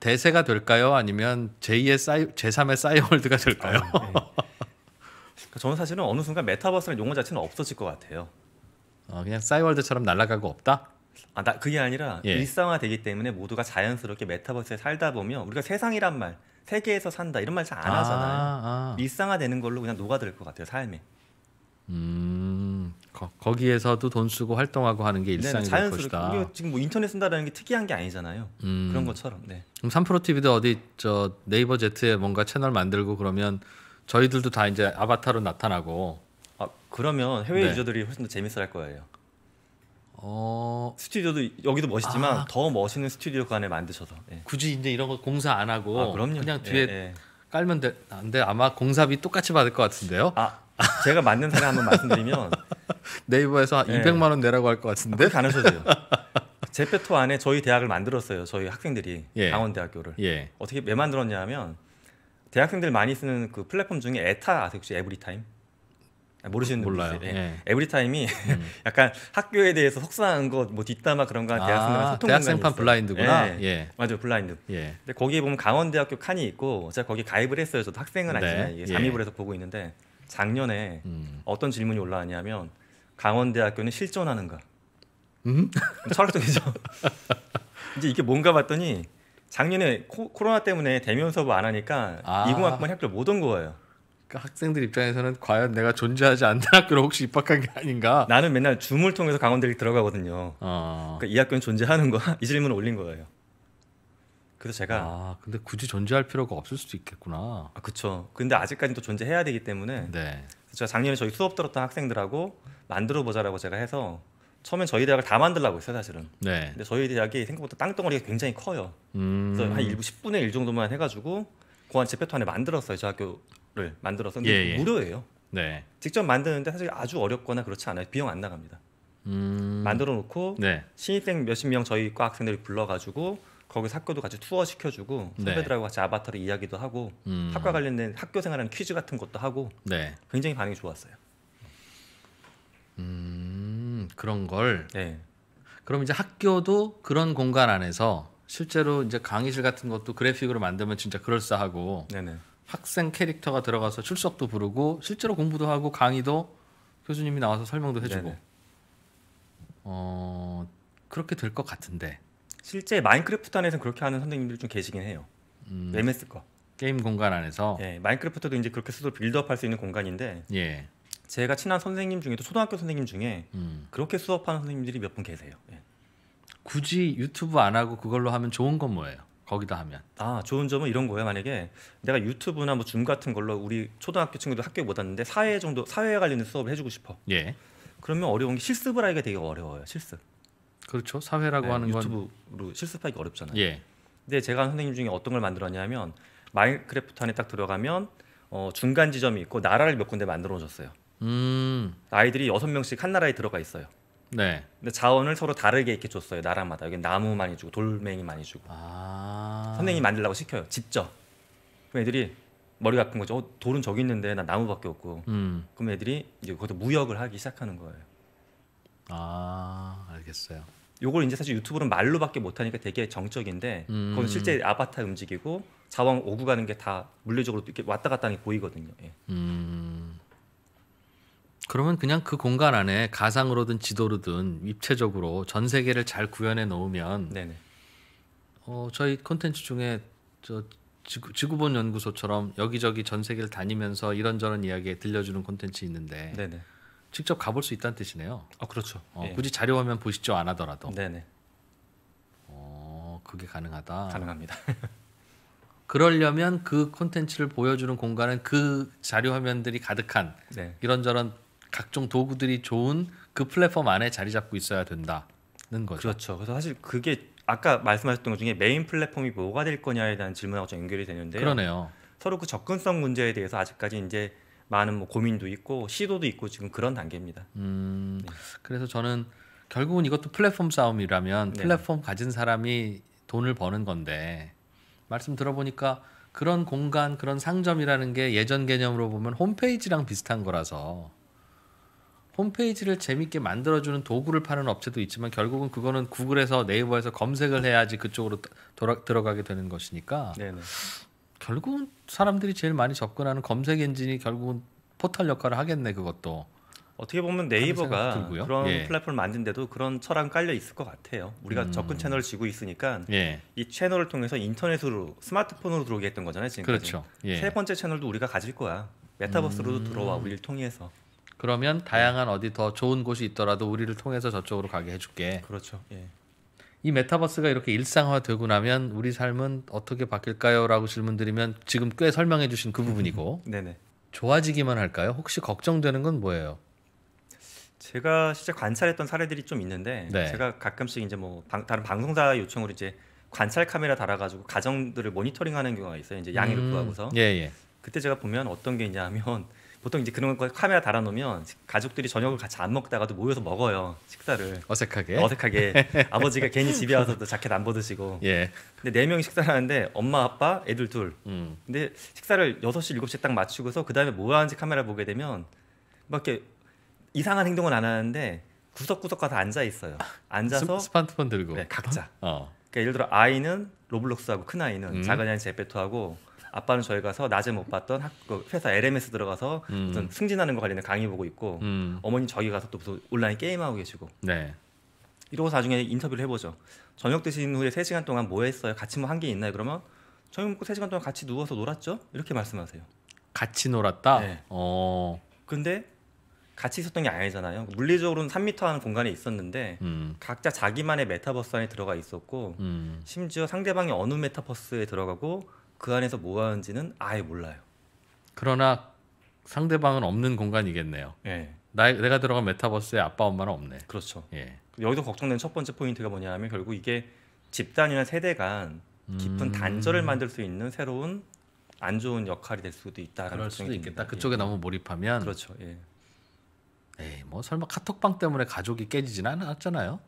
대세가 될까요? 아니면 제2의 싸이, 제3의 싸이월드가 될까요? 아, 네. 그 저는 사실은 어느 순간 메타버스는 용어 자체는 없어질 것 같아요. 어, 그냥 싸이월드처럼 날아가고 없다? 아, 나, 그게 아니라 예. 일상화되기 때문에 모두가 자연스럽게 메타버스에 살다 보면 우리가 세상이란 말, 세계에서 산다 이런 말 잘안 아, 하잖아요. 아. 일상화되는 걸로 그냥 녹아들 것 같아요 삶에. 음... 거, 기에서도돈 쓰고 활동하고 하는 게 일상일 네, 것이다. 지금 뭐 인터넷 쓴다라는 게 특이한 게 아니잖아요. 음. 그런 것처럼. 네. 그럼 3프로 TV도 어디 저 네이버 제트에 뭔가 채널 만들고 그러면 저희들도 다 이제 아바타로 나타나고. 아 그러면 해외 네. 유저들이 훨씬 더 재밌어할 거예요. 어... 스튜디오도 여기도 멋있지만 아. 더 멋있는 스튜디오 간에 그 만드셔서 네. 굳이 이제 이런 거 공사 안 하고 아, 그냥 예, 뒤에 예, 예. 깔면 돼. 안돼 아마 공사비 똑같이 받을 것 같은데요. 아 제가 맞는 사례 한번 말씀드리면 네이버에서 네. 200만 원 내라고 할 것 같은데 아, 그하셔요 제페토 안에 저희 대학을 만들었어요. 저희 학생들이 예. 강원대학교를 예. 어떻게 왜 만들었냐면 대학생들 많이 쓰는 그 플랫폼 중에 에타 아세요 혹시 에브리타임? 아, 모르시는 분 몰라요. 예. 예. 에브리타임이 음. 약간 학교에 대해서 속상한 것, 뭐 뒷담화 그런 거 대학생들 아, 소통 대학생판 블라인드구나. 예. 예. 맞아요, 블라인드. 예. 근데 거기에 보면 강원대학교 칸이 있고 제가 거기 가입을 했어요. 저도 학생은 네. 아니지만 예. 잠입을 해서 보고 있는데 작년에 음. 어떤 질문이 올라왔냐면 강원대학교는 실존하는가? 음? 철학적이죠. 이제 이게 뭔가 봤더니 작년에 코, 로나 때문에 대면 수업을 안 하니까 아. 이공학부만 학교를 못 온 거예요. 그러니까 학생들 입장에서는 과연 내가 존재하지 않는 학교로 혹시 입학한 게 아닌가? 나는 맨날 줌을 통해서 강원대를 들어가거든요. 어. 그러니까 이 학교는 존재하는 거야? 이 질문을 올린 거예요. 그래서 제가 아 근데 굳이 존재할 필요가 없을 수도 있겠구나. 아, 그쵸. 근데 아직까지도 존재해야 되기 때문에 네. 제가 작년에 저희 수업 들었던 학생들하고 만들어 보자라고 제가 해서 처음엔 저희 대학을 다 만들라고 했어요 사실은. 네. 근데 저희 대학이 생각보다 땅덩어리가 굉장히 커요. 음. 그래서 한 일부 10분의 1 정도만 해가지고 고한 집회토 안에 만들었어요. 저 학교를 만들어서 근데 예, 예. 무료예요. 네. 직접 만드는데 사실 아주 어렵거나 그렇지 않아요. 비용 안 나갑니다. 음... 만들어 놓고 네. 신입생 몇십 명 저희 과 학생들이 불러가지고 거기서 학교도 같이 투어 시켜주고 네. 선배들하고 같이 아바타로 이야기도 하고 음. 학과 관련된 학교 생활하는 퀴즈 같은 것도 하고 네. 굉장히 반응이 좋았어요. 음 그런 걸. 네. 그럼 이제 학교도 그런 공간 안에서 실제로 이제 강의실 같은 것도 그래픽으로 만들면 진짜 그럴싸하고 네네. 학생 캐릭터가 들어가서 출석도 부르고 실제로 공부도 하고 강의도 교수님이 나와서 설명도 해주고 네네. 어 그렇게 될 것 같은데 실제 마인크래프트 안에서는 그렇게 하는 선생님들 좀 계시긴 해요. 음. MS 거. 게임 공간 안에서. 예, 마인크래프트도 이제 그렇게 스스로 빌드업할 수 있는 공간인데. 예. 제가 친한 선생님 중에도 초등학교 선생님 중에 음. 그렇게 수업하는 선생님들이 몇 분 계세요. 예. 굳이 유튜브 안 하고 그걸로 하면 좋은 건 뭐예요? 거기다 하면 아 좋은 점은 이런 거예요 만약에 내가 유튜브나 뭐 줌 같은 걸로 우리 초등학교 친구들 학교에 못 왔는데 사회 정도 사회에 관련된 수업을 해주고 싶어 예 그러면 어려운 게 실습을 하기가 되게 어려워요 실습 그렇죠. 사회라고 네, 하는 유튜브로 건... 실습하기 어렵잖아요. 예. 근데 제가 선생님 중에 어떤 걸 만들었냐면 마인크래프트 안에 딱 들어가면 어, 중간 지점이 있고 나라를 몇 군데 만들어 놓으셨어요. 음. 아이들이 여섯 명씩 한 나라에 들어가 있어요. 네. 근데 자원을 서로 다르게 이렇게 줬어요. 나라마다. 여기 나무 많이 주고 돌멩이 많이 주고. 아. 선생님이 만들라고 시켜요. 직접. 그럼 애들이 머리가 아픈 거죠. 어, 돌은 저기 있는데 나 나무밖에 없고. 음. 그럼 애들이 이제 거기서 무역을 하기 시작하는 거예요. 아, 알겠어요. 요걸 이제 사실 유튜브는 말로밖에 못하니까 되게 정적인데 음. 그건 실제 아바타 움직이고 자원 오고 가는 게 다 물리적으로 이렇게 왔다 갔다 하는 게 보이거든요. 예. 음. 그러면 그냥 그 공간 안에 가상으로든 지도로든 입체적으로 전 세계를 잘 구현해 놓으면 네네. 어, 저희 콘텐츠 중에 저 지구, 지구본 연구소처럼 여기저기 전 세계를 다니면서 이런저런 이야기 들려주는 콘텐츠 있는데 네네. 직접 가볼 수 있다는 뜻이네요. 아 그렇죠. 어, 예. 굳이 자료화면 보시죠 안 하더라도. 네네. 어 그게 가능하다. 가능합니다. 그러려면 그 콘텐츠를 보여주는 공간은 그 자료화면들이 가득한 네. 이런저런 각종 도구들이 좋은 그 플랫폼 안에 자리 잡고 있어야 된다는 거죠. 그렇죠. 그래서 사실 그게 아까 말씀하셨던 것 중에 메인 플랫폼이 뭐가 될 거냐에 대한 질문하고 좀 연결이 되는데 그러네요. 서로 그 접근성 문제에 대해서 아직까지 이제 많은 뭐 고민도 있고 시도도 있고 지금 그런 단계입니다. 음, 네. 그래서 저는 결국은 이것도 플랫폼 싸움이라면 네. 플랫폼 네. 가진 사람이 돈을 버는 건데 말씀 들어보니까 그런 공간 그런 상점이라는 게 예전 개념으로 보면 홈페이지랑 비슷한 거라서 홈페이지를 재밌게 만들어주는 도구를 파는 업체도 있지만 결국은 그거는 구글에서 네이버에서 검색을 해야지 그쪽으로 돌아, 들어가게 되는 것이니까 네네. 결국은 사람들이 제일 많이 접근하는 검색 엔진이 결국은 포털 역할을 하겠네 그것도. 어떻게 보면 네이버가 그런 예. 플랫폼을 만든데도 그런 철학 깔려 있을 것 같아요. 우리가 음. 접근 채널을 지고 있으니까 예. 이 채널을 통해서 인터넷으로 스마트폰으로 들어오게 했던 거잖아요. 지금까지 그렇죠. 예. 세 번째 채널도 우리가 가질 거야. 메타버스로도 음. 들어와 우리를 통해서. 그러면 다양한 어디 더 좋은 곳이 있더라도 우리를 통해서 저쪽으로 가게 해줄게. 그렇죠. 예. 이 메타버스가 이렇게 일상화되고 나면 우리 삶은 어떻게 바뀔까요?라고 질문드리면 지금 꽤 설명해주신 그 부분이고 네네. 좋아지기만 할까요? 혹시 걱정되는 건 뭐예요? 제가 실제 관찰했던 사례들이 좀 있는데 네. 제가 가끔씩 이제 뭐 방, 다른 방송사 요청으로 이제 관찰 카메라 달아가지고 가정들을 모니터링하는 경우가 있어요. 이제 양해를 음, 구하고서 예, 예. 그때 제가 보면 어떤 게 있냐면 보통 이제 그런 거 카메라 달아놓으면 가족들이 저녁을 같이 안 먹다가도 모여서 먹어요 식사를 어색하게 어색하게 아버지가 괜히 집에 와서도 자켓 안 벗으시고 예. 근데 네 명이 식사를 하는데 엄마 아빠 애들 둘 음. 근데 식사를 6시 7시딱 맞추고서 그 다음에 뭐 하는지 카메라 보게 되면 막 이렇게 이상한 행동은 안 하는데 구석구석 가서 앉아 있어요 앉아서 스마트폰 들고 네, 각자 어. 그러니까 예를 들어 아이는 로블록스하고 큰 아이는 음. 작은 아이는 제페토하고 아빠는 저희 가서 낮에 못 봤던 학교, 그 회사 LMS 들어가서 음. 어떤 승진하는 거 관련된 강의 보고 있고 음. 어머니 저기 가서 또 온라인 게임하고 계시고 네. 이러고 나중에 인터뷰를 해보죠. 저녁 드신 후에 세시간 동안 뭐 했어요? 같이 뭐 한 게 있나요? 그러면 저녁 먹고 세시간 동안 같이 누워서 놀았죠? 이렇게 말씀하세요. 같이 놀았다? 네. 어. 근데 같이 있었던 게 아니잖아요. 물리적으로는 3미터 하는 공간에 있었는데 음. 각자 자기만의 메타버스 안에 들어가 있었고 음. 심지어 상대방이 어느 메타버스에 들어가고 그 안에서 뭐 하는지는 아예 몰라요. 그러나 상대방은 없는 공간이겠네요. 예. 나, 내가 들어간 메타버스에 아빠 엄마는 없네. 그렇죠. 예. 여기서 걱정되는 첫 번째 포인트가 뭐냐면 결국 이게 집단이나 세대 간 깊은 음... 단절을 만들 수 있는 새로운 안 좋은 역할이 될 수도 있다라는 그럴 수도 있겠다. 듭니다. 그쪽에 예. 너무 몰입하면 그렇죠. 예. 에이, 뭐 설마 카톡방 때문에 가족이 깨지진 않았잖아요.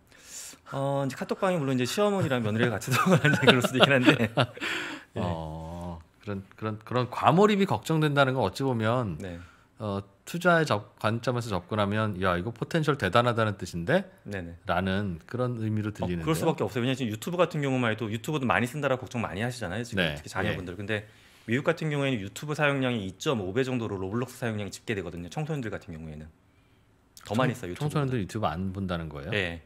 어 이제 카톡방이 물론 이제 시어머니랑 며느리가 같이 들어가는 그럴 수도 있긴 한데. 네. 어 그런 그런 그런 과몰입이 걱정된다는 건 어찌 보면 네. 어 투자의 접, 관점에서 접근하면 야 이거 포텐셜 대단하다는 뜻인데 네네. 라는 그런 의미로 들리는 어, 그럴 수밖에 없어요 왜냐하면 지금 유튜브 같은 경우만 해도 유튜브도 많이 쓴다라 걱정 많이 하시잖아요 지금 네. 특히 자녀분들 네. 근데 미국 같은 경우에는 유튜브 사용량이 2.5배 정도로 로블록스 사용량이 집계되거든요 청소년들 같은 경우에는 더 청, 많이 써요 청소년들 유튜브 안 본다는 거예요? 네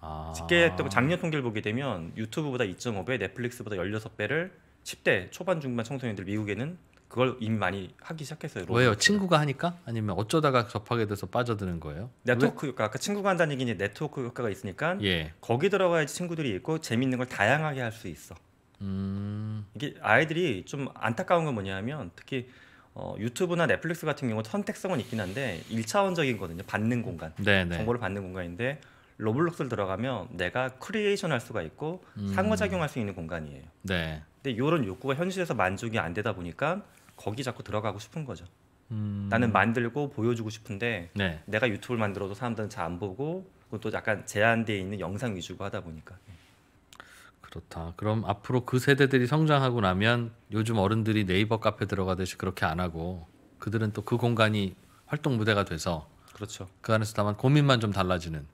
아. 집계했던 작년 통계를 보게 되면 유튜브보다 2.5배, 넷플릭스보다 16배를 10대 초반 중반 청소년들 미국에는 그걸 이미 많이 하기 시작했어요. 로봇. 왜요? 친구가 하니까? 아니면 어쩌다가 접하게 돼서 빠져드는 거예요? 네트워크 효과. 아까 친구가 한다는 얘기는 네트워크 효과가 있으니까 예. 거기 들어가야지 친구들이 있고 재밌는 걸 다양하게 할 수 있어. 음... 이게 아이들이 좀 안타까운 건 뭐냐면 특히 어, 유튜브나 넷플릭스 같은 경우 선택성은 있긴 한데 일차원적인 거든요. 받는 공간. 네네. 네. 정보를 받는 공간인데 로블록스를 들어가면 내가 크리에이션 할 수가 있고 음. 상호작용할 수 있는 공간이에요. 네. 근데 이런 욕구가 현실에서 만족이 안 되다 보니까 거기 자꾸 들어가고 싶은 거죠. 음. 나는 만들고 보여주고 싶은데 네. 내가 유튜브를 만들어도 사람들은 잘 안 보고 또 약간 제한되어 있는 영상 위주로 하다 보니까 그렇다. 그럼 앞으로 그 세대들이 성장하고 나면 요즘 어른들이 네이버 카페 들어가듯이 그렇게 안 하고 그들은 또 그 공간이 활동 무대가 돼서 그렇죠. 그 안에서 다만 고민만 좀 달라지는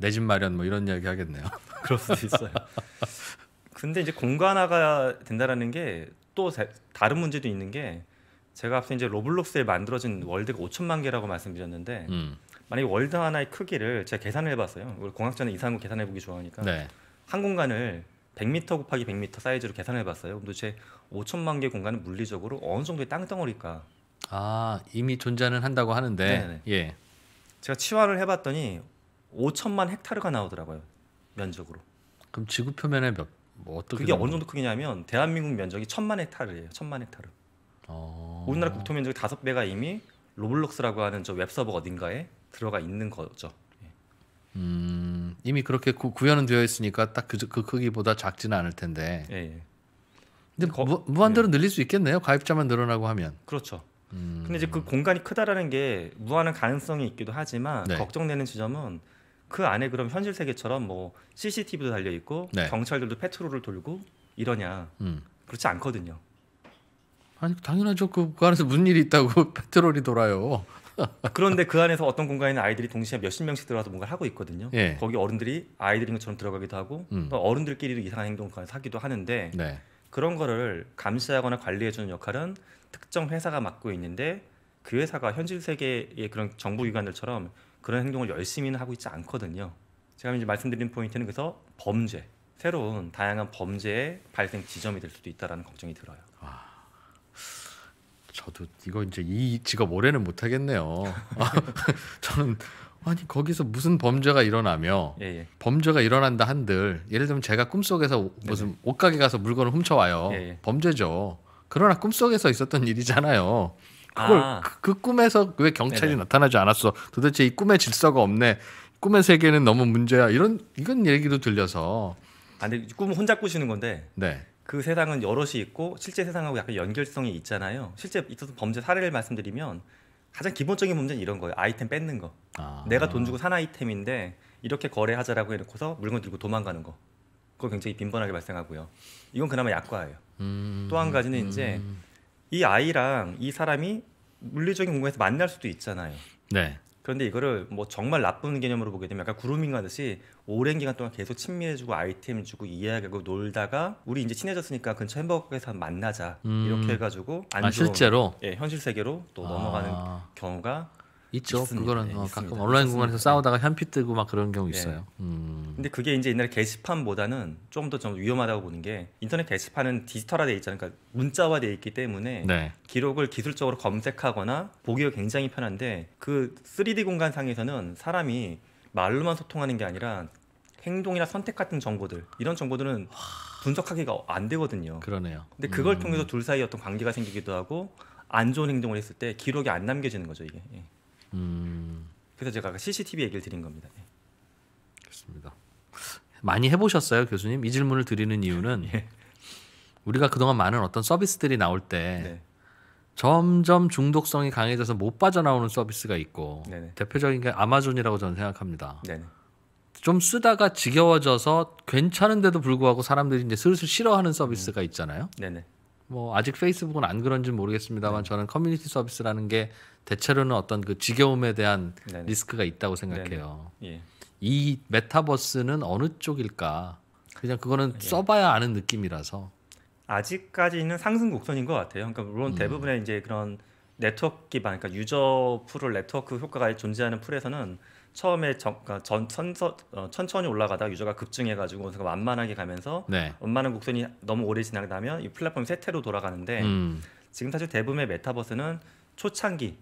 내 집 마련 뭐 이런 이야기 하겠네요. 그럴 수도 있어요. 근데 이제 공간화가 된다라는 게 또 다른 문제도 있는 게 제가 앞서 이제 로블록스에 만들어진 월드가 5천만 개라고 말씀드렸는데 음. 만약에 월드 하나의 크기를 제가 계산을 해봤어요. 우리 공학자는 이상한 계산해 보기 좋아하니까 네. 한 공간을 100m 곱하기 100m 사이즈로 계산해 을 봤어요. 그럼 도대체 5천만 개 공간은 물리적으로 어느 정도의 땅덩어리일까? 아 이미 존재는 한다고 하는데 네네. 예. 제가 치환을 해봤더니 5천만 헥타르가 나오더라고요 면적으로. 그럼 지구 표면에 몇뭐 어떻게? 그게 어느 정도 크기냐면 대한민국 면적이 천만 헥타르예요. 천만 헥타르. 어... 우리나라 국토 면적의 다섯 배가 이미 로블록스라고 하는 저웹 서버 어딘가에 들어가 있는 거죠. 예. 음, 이미 그렇게 구, 현은 되어 있으니까 딱 그 그 크기보다 작지는 않을 텐데. 예. 예. 근데 거, 무, 한대로 예. 네. 늘릴 수 있겠네요. 가입자만 늘어나고 하면. 그렇죠. 음. 근데 이제 그 공간이 크다라는 게 무한한 가능성이 있기도 하지만 네. 걱정되는 지점은 그 안에 그럼 현실 세계처럼 뭐 CCTV도 달려 있고 네. 경찰들도 페트롤을 돌고 이러냐 음. 그렇지 않거든요. 아니 당연하죠. 그, 그 안에서 무슨 일이 있다고 페트롤이 돌아요. 그런데 그 안에서 어떤 공간에는 아이들이 동시에 몇십 명씩 들어가서뭔가 하고 있거든요. 예. 거기 어른들이 아이들인 것처럼 들어가기도 하고 음. 또 어른들끼리도 이상한 행동을 하기도 하는데 네. 그런 거를 감시하거나 관리해주는 역할은 특정 회사가 맡고 있는데 그 회사가 현실 세계의 그런 정부 기관들처럼 그런 행동을 열심히는 하고 있지 않거든요. 제가 이제 말씀드린 포인트는 그래서 범죄, 새로운 다양한 범죄의 발생 지점이 될 수도 있다라는 걱정이 들어요. 아, 저도 이거 이제 이 직업 오래는 못 하겠네요. 아, 저는 아니 거기서 무슨 범죄가 일어나며 예, 예. 범죄가 일어난다 한들 예를 들면 제가 꿈속에서 무슨 네네. 옷가게 가서 물건을 훔쳐와요. 예예. 예. 범죄죠. 그러나 꿈속에서 있었던 일이잖아요. 그걸 아. 그, 그, 꿈에서 왜 경찰이 네네. 나타나지 않았어? 도대체 이 꿈의 질서가 없네. 꿈의 세계는 너무 문제야. 이런 이건 얘기도 들려서. 아, 근데 꿈 혼자 꾸시는 건데. 네. 그 세상은 여럿이 있고 실제 세상하고 약간 연결성이 있잖아요. 실제 있었던 범죄 사례를 말씀드리면 가장 기본적인 문제는 이런 거예요. 아이템 뺏는 거. 아. 내가 돈 주고 산 아이템인데 이렇게 거래하자라고 해놓고서 물건 들고 도망가는 거. 그거 굉장히 빈번하게 발생하고요. 이건 그나마 약과예요. 음, 또한 가지는 음. 이제 음. 이 아이랑 이 사람이 물리적인 공간에서 만날 수도 있잖아요. 네. 그런데 이거를 뭐 정말 나쁜 개념으로 보게 되면 약간 그루밍 하듯이 오랜 기간 동안 계속 친밀해주고 아이템 주고 이해하고 놀다가 우리 이제 친해졌으니까 근처 햄버거에서 만나자 음. 이렇게 해가지고 안 아, 좋은, 아, 실제로 예 현실 세계로 또 아. 넘어가는 경우가 있죠. 있습니다. 그거는 네, 어, 가끔 온라인 공간에서 싸우다가 현피 뜨고 막 그런 경우 있어요. 네. 음. 근데 그게 이제 옛날에 게시판보다는 좀더좀 위험하다고 보는 게 인터넷 게시판은 디지털화돼 있잖아요. 그러니까 문자화돼 있기 때문에 네. 기록을 기술적으로 검색하거나 보기가 굉장히 편한데 그 3D 공간상에서는 사람이 말로만 소통하는 게 아니라 행동이나 선택 같은 정보들 이런 정보들은 분석하기가 안 되거든요. 그러네요. 근데 그걸 음. 통해서 둘 사이 어떤 관계가 생기기도 하고 안 좋은 행동을 했을 때 기록이 안 남겨지는 거죠 이게. 예. 음. 그래서 제가 아까 CCTV 얘기를 드린 겁니다. 네. 그렇습니다. 많이 해보셨어요, 교수님? 이 질문을 드리는 이유는 예. 우리가 그동안 많은 어떤 서비스들이 나올 때 네. 점점 중독성이 강해져서 못 빠져나오는 서비스가 있고 네네. 대표적인 게 아마존이라고 저는 생각합니다. 네네. 좀 쓰다가 지겨워져서 괜찮은데도 불구하고 사람들이 이제 슬슬 싫어하는 서비스가 음. 있잖아요. 네네. 뭐 아직 페이스북은 안 그런지 모르겠습니다만 네. 저는 커뮤니티 서비스라는 게 대체로는 어떤 그 지겨움에 대한 네네. 리스크가 있다고 생각해요. 예. 이 메타버스는 어느 쪽일까? 그냥 그거는 예. 써봐야 아는 느낌이라서 아직까지는 상승 곡선인 것 같아요. 그러니까 물론 음. 대부분의 이제 그런 네트워크 기반, 그러니까 유저 풀을 네트워크 효과가 존재하는 풀에서는 처음에 전, 그러니까 전 천서, 어, 천천히 올라가다 유저가 급증해가지고 완만하게 가면서 네. 완만한 곡선이 너무 오래 지나다면 이 플랫폼이 세태로 돌아가는데 음. 지금 사실 대부분의 메타버스는 초창기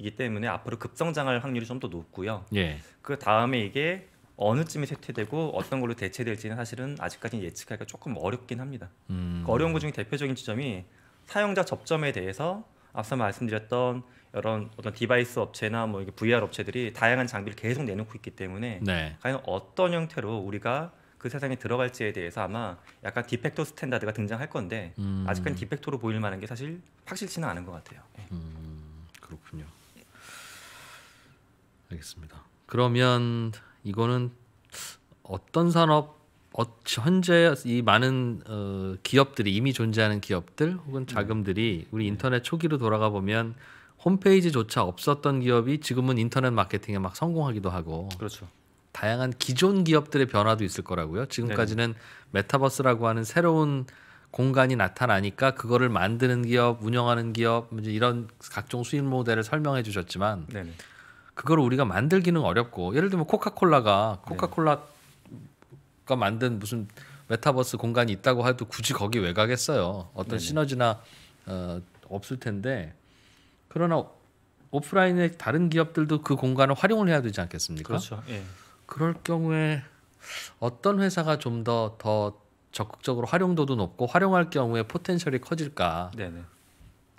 이기 때문에 앞으로 급성장할 확률이 좀 더 높고요. 예. 그 다음에 이게 어느 쯤에 쇠퇴되고 어떤 걸로 대체될지는 사실은 아직까지는 예측하기가 조금 어렵긴 합니다. 음. 그 어려운 것 중에 대표적인 지점이 사용자 접점에 대해서 앞서 말씀드렸던 이런 어떤 디바이스 업체나 뭐 이게 VR 업체들이 다양한 장비를 계속 내놓고 있기 때문에 네. 과연 어떤 형태로 우리가 그 세상에 들어갈지에 대해서 아마 약간 디펙토 스탠다드가 등장할 건데 음. 아직까지 디펙토로 보일 만한 게 사실 확실치는 않은 것 같아요. 예. 음, 그렇군요. 알겠습니다. 그러면 이거는 어떤 산업 어, 현재 이 많은 어, 기업들이 이미 존재하는 기업들 혹은 네. 자금들이 우리 네. 인터넷 초기로 돌아가 보면 홈페이지조차 없었던 기업이 지금은 인터넷 마케팅에 막 성공하기도 하고 그렇죠. 다양한 기존 기업들의 변화도 있을 거라고요. 지금까지는 메타버스라고 하는 새로운 공간이 나타나니까 그거를 만드는 기업, 운영하는 기업 이런 각종 수익 모델을 설명해 주셨지만 네 그걸 우리가 만들기는 어렵고 예를 들면 코카콜라가 네. 코카콜라가 네. 만든 무슨 메타버스 공간이 있다고 해도 굳이 거기 왜 가겠어요? 어떤 네네. 시너지나 어, 없을 텐데 그러나 오프라인의 다른 기업들도 그 공간을 활용을 해야 되지 않겠습니까? 그렇죠. 예. 그럴 경우에 어떤 회사가 좀 더더 더 적극적으로 활용도도 높고 활용할 경우에 포텐셜이 커질까? 네네.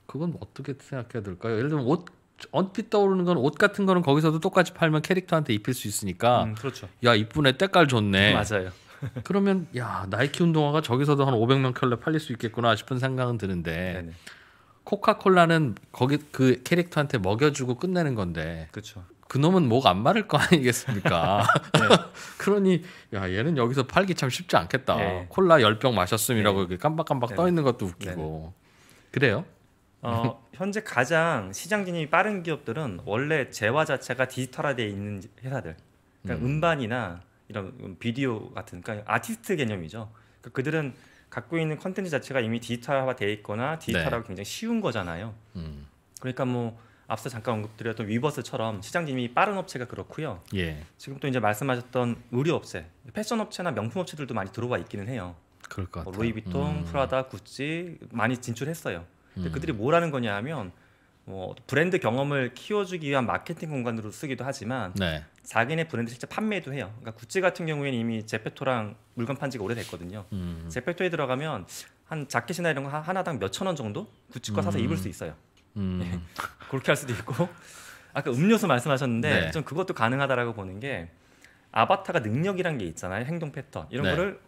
그건 어떻게 생각해야 될까요? 예를 들면 옷 언뜻 떠오르는 건 옷 같은 거는 거기서도 똑같이 팔면 캐릭터한테 입힐 수 있으니까. 음, 그렇죠. 야 이쁜애 때깔 좋네. 맞아요. 그러면 야 나이키 운동화가 저기서도 한 500만 켤레 팔릴 수 있겠구나 싶은 생각은 드는데 네네. 코카콜라는 거기 그 캐릭터한테 먹여주고 끝내는 건데. 그렇죠. 그 놈은 목 안 마를 거 아니겠습니까? 네. 그러니 야 얘는 여기서 팔기 참 쉽지 않겠다. 네. 콜라 열 병 마셨음이라고 네. 이렇 깜박깜박 네. 떠 있는 것도 웃기고. 그래요? 어, 현재 가장 시장 진입이 빠른 기업들은 원래 재화 자체가 디지털화되어 있는 회사들. 그러니까 음. 반이나 이런 비디오 같은 그러니까 아티스트 개념이죠. 그러니까 그들은 갖고 있는 컨텐츠 자체가 이미 디지털화되어 있거나 디지털화가 네. 굉장히 쉬운 거잖아요. 음. 그러니까 뭐 앞서 잠깐 언급드렸던 위버스처럼 시장 진입이 빠른 업체가 그렇고요. 예. 지금 또 이제 말씀하셨던 의류 업체, 패션 업체나 명품 업체들도 많이 들어와 있기는 해요. 그럴 것 뭐 같아요. 뭐 로이비통, 음. 프라다, 구찌 많이 진출했어요. 근데 음. 그들이 뭘하는 거냐 하면 뭐 브랜드 경험을 키워주기 위한 마케팅 공간으로 쓰기도 하지만 네. 자기네 브랜드 실제 판매도 해요. 그러니까 구찌 같은 경우에는 이미 제페토랑 물건 판지가 오래됐거든요. 음. 제페토에 들어가면 한 자켓이나 이런 거 하나당 몇천원 정도 구찌 거 사서 음. 입을 수 있어요. 음. 네. 그렇게 할 수도 있고 아까 음료수 말씀하셨는데 네. 좀 그것도 가능하다라고 보는 게 아바타가 능력이란 게 있잖아요 행동 패턴 이런 네. 거를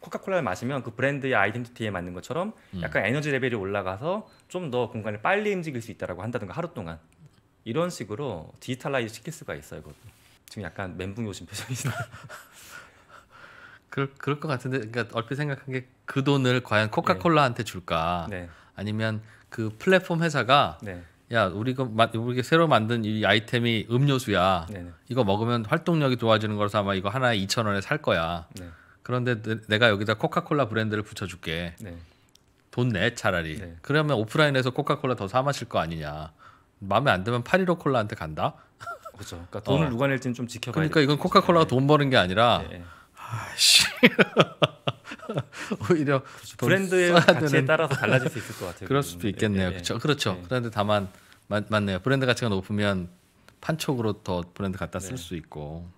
코카콜라를 마시면 그 브랜드의 아이덴티티에 맞는 것처럼 음. 약간 에너지 레벨이 올라가서 좀 더 공간을 빨리 움직일 수 있다라고 한다든가 하루 동안 이런 식으로 디지털라이즈 시킬 수가 있어요. 그것도. 지금 약간 멘붕이 오신 표정이시나? 그럴 그럴 것 같은데 그러니까 얼핏 생각한 게 그 돈을 과연 코카콜라한테 줄까? 네. 아니면 그 플랫폼 회사가 네. 야 그 우리가 우리 가 새로 만든 이 아이템이 음료수야. 네, 네 이거 먹으면 활동력이 좋아지는 거라서 아마 이거 하나에 2천 원에 살 거야. 네. 그런데 내가 여기다 코카콜라 브랜드를 붙여줄게. 네. 돈내 차라리. 네. 그러면 오프라인에서 코카콜라 더 사 마실 거 아니냐. 마음에 안 들면 파리로 콜라한테 간다. 그렇죠. 그러니까 돈을 어. 누가 낼지는 좀 지켜봐야. 그러니까 이건 코카콜라가 네. 돈 버는 게 아니라. 네. 아씨. 오히려 그렇죠. 브랜드의 가치에 되는... 따라서 달라질 수 있을 것 같아요. 그럴 수도 있겠네요. 예, 예. 그렇죠. 그렇죠. 그런데 다만 맞, 맞네요. 브랜드 가치가 높으면 판촉으로 더 브랜드 갖다 쓸수 네. 있고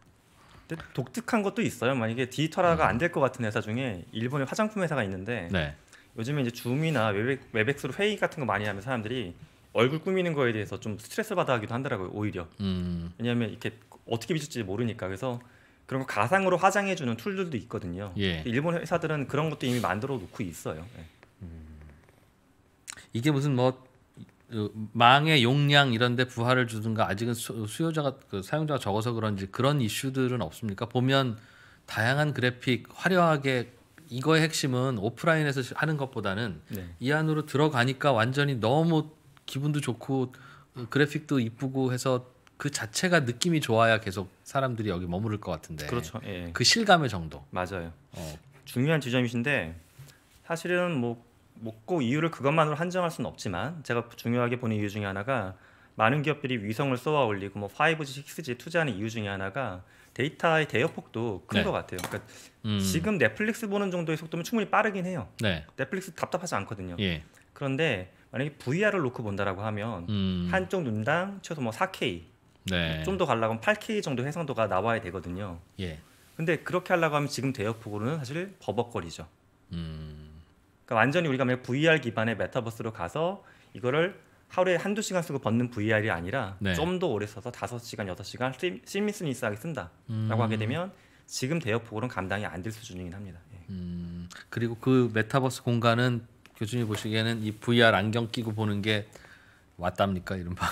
그 독특한 것도 있어요. 만약에 디지털화가 안 될 것 같은 회사 중에 일본의 화장품 회사가 있는데 네. 요즘에 이제 줌이나 웹, 웹엑스로 회의 같은 거 많이 하면 사람들이 얼굴 꾸미는 거에 대해서 좀 스트레스를 받아 하기도 한다라고요 오히려 음. 왜냐하면 이렇게 어떻게 비칠지 모르니까 그래서 그런 거 가상으로 화장해 주는 툴들도 있거든요 예. 일본 회사들은 그런 것도 이미 만들어 놓고 있어요 예. 음. 이게 무슨 뭐 망의 용량 이런데 부하를 주든가 아직은 수요자가 그 사용자가 적어서 그런지 그런 이슈들은 없습니까? 보면 다양한 그래픽 화려하게 이거의 핵심은 오프라인에서 하는 것보다는 네. 이 안으로 들어가니까 완전히 너무 기분도 좋고 그래픽도 이쁘고 해서 그 자체가 느낌이 좋아야 계속 사람들이 여기 머무를 것 같은데 그렇죠. 예. 그 실감의 정도 맞아요. 어. 중요한 지점이신데 사실은 뭐 먹고 이유를 그것만으로 한정할 수는 없지만 제가 중요하게 보는 이유 중에 하나가 많은 기업들이 위성을 쏘아 올리고 뭐 5G, 6 g 투자하는 이유 중에 하나가 데이터의 대역폭도 큰것 네. 같아요. 그러니까 음. 지금 넷플릭스 보는 정도의 속도면 충분히 빠르긴 해요. 네. 넷플릭스 답답하지 않거든요. 예. 그런데 만약에 VR을 놓고 본다라고 하면 음. 한쪽 눈당 최소 뭐 4K 네. 좀더 가려면 8K 정도 해상도가 나와야 되거든요. 예. 근데 그렇게 하려고 하면 지금 대역폭으로는 사실 버벅거리죠. 음. 그러니까 완전히 우리가 만약 VR 기반의 메타버스로 가서 이거를 하루에 한두 시간 쓰고 벗는 VR이 아니라 네. 좀더 오래 써서 다섯 시간 여섯 시간 실미스미스하게 쓴다라고 음. 하게 되면 지금 대역폭으로는 감당이 안 될 수준이긴 합니다. 예. 음. 그리고 그 메타버스 공간은 교수님 보시기에는 이 VR 안경 끼고 보는 게 왔답니까 이른바?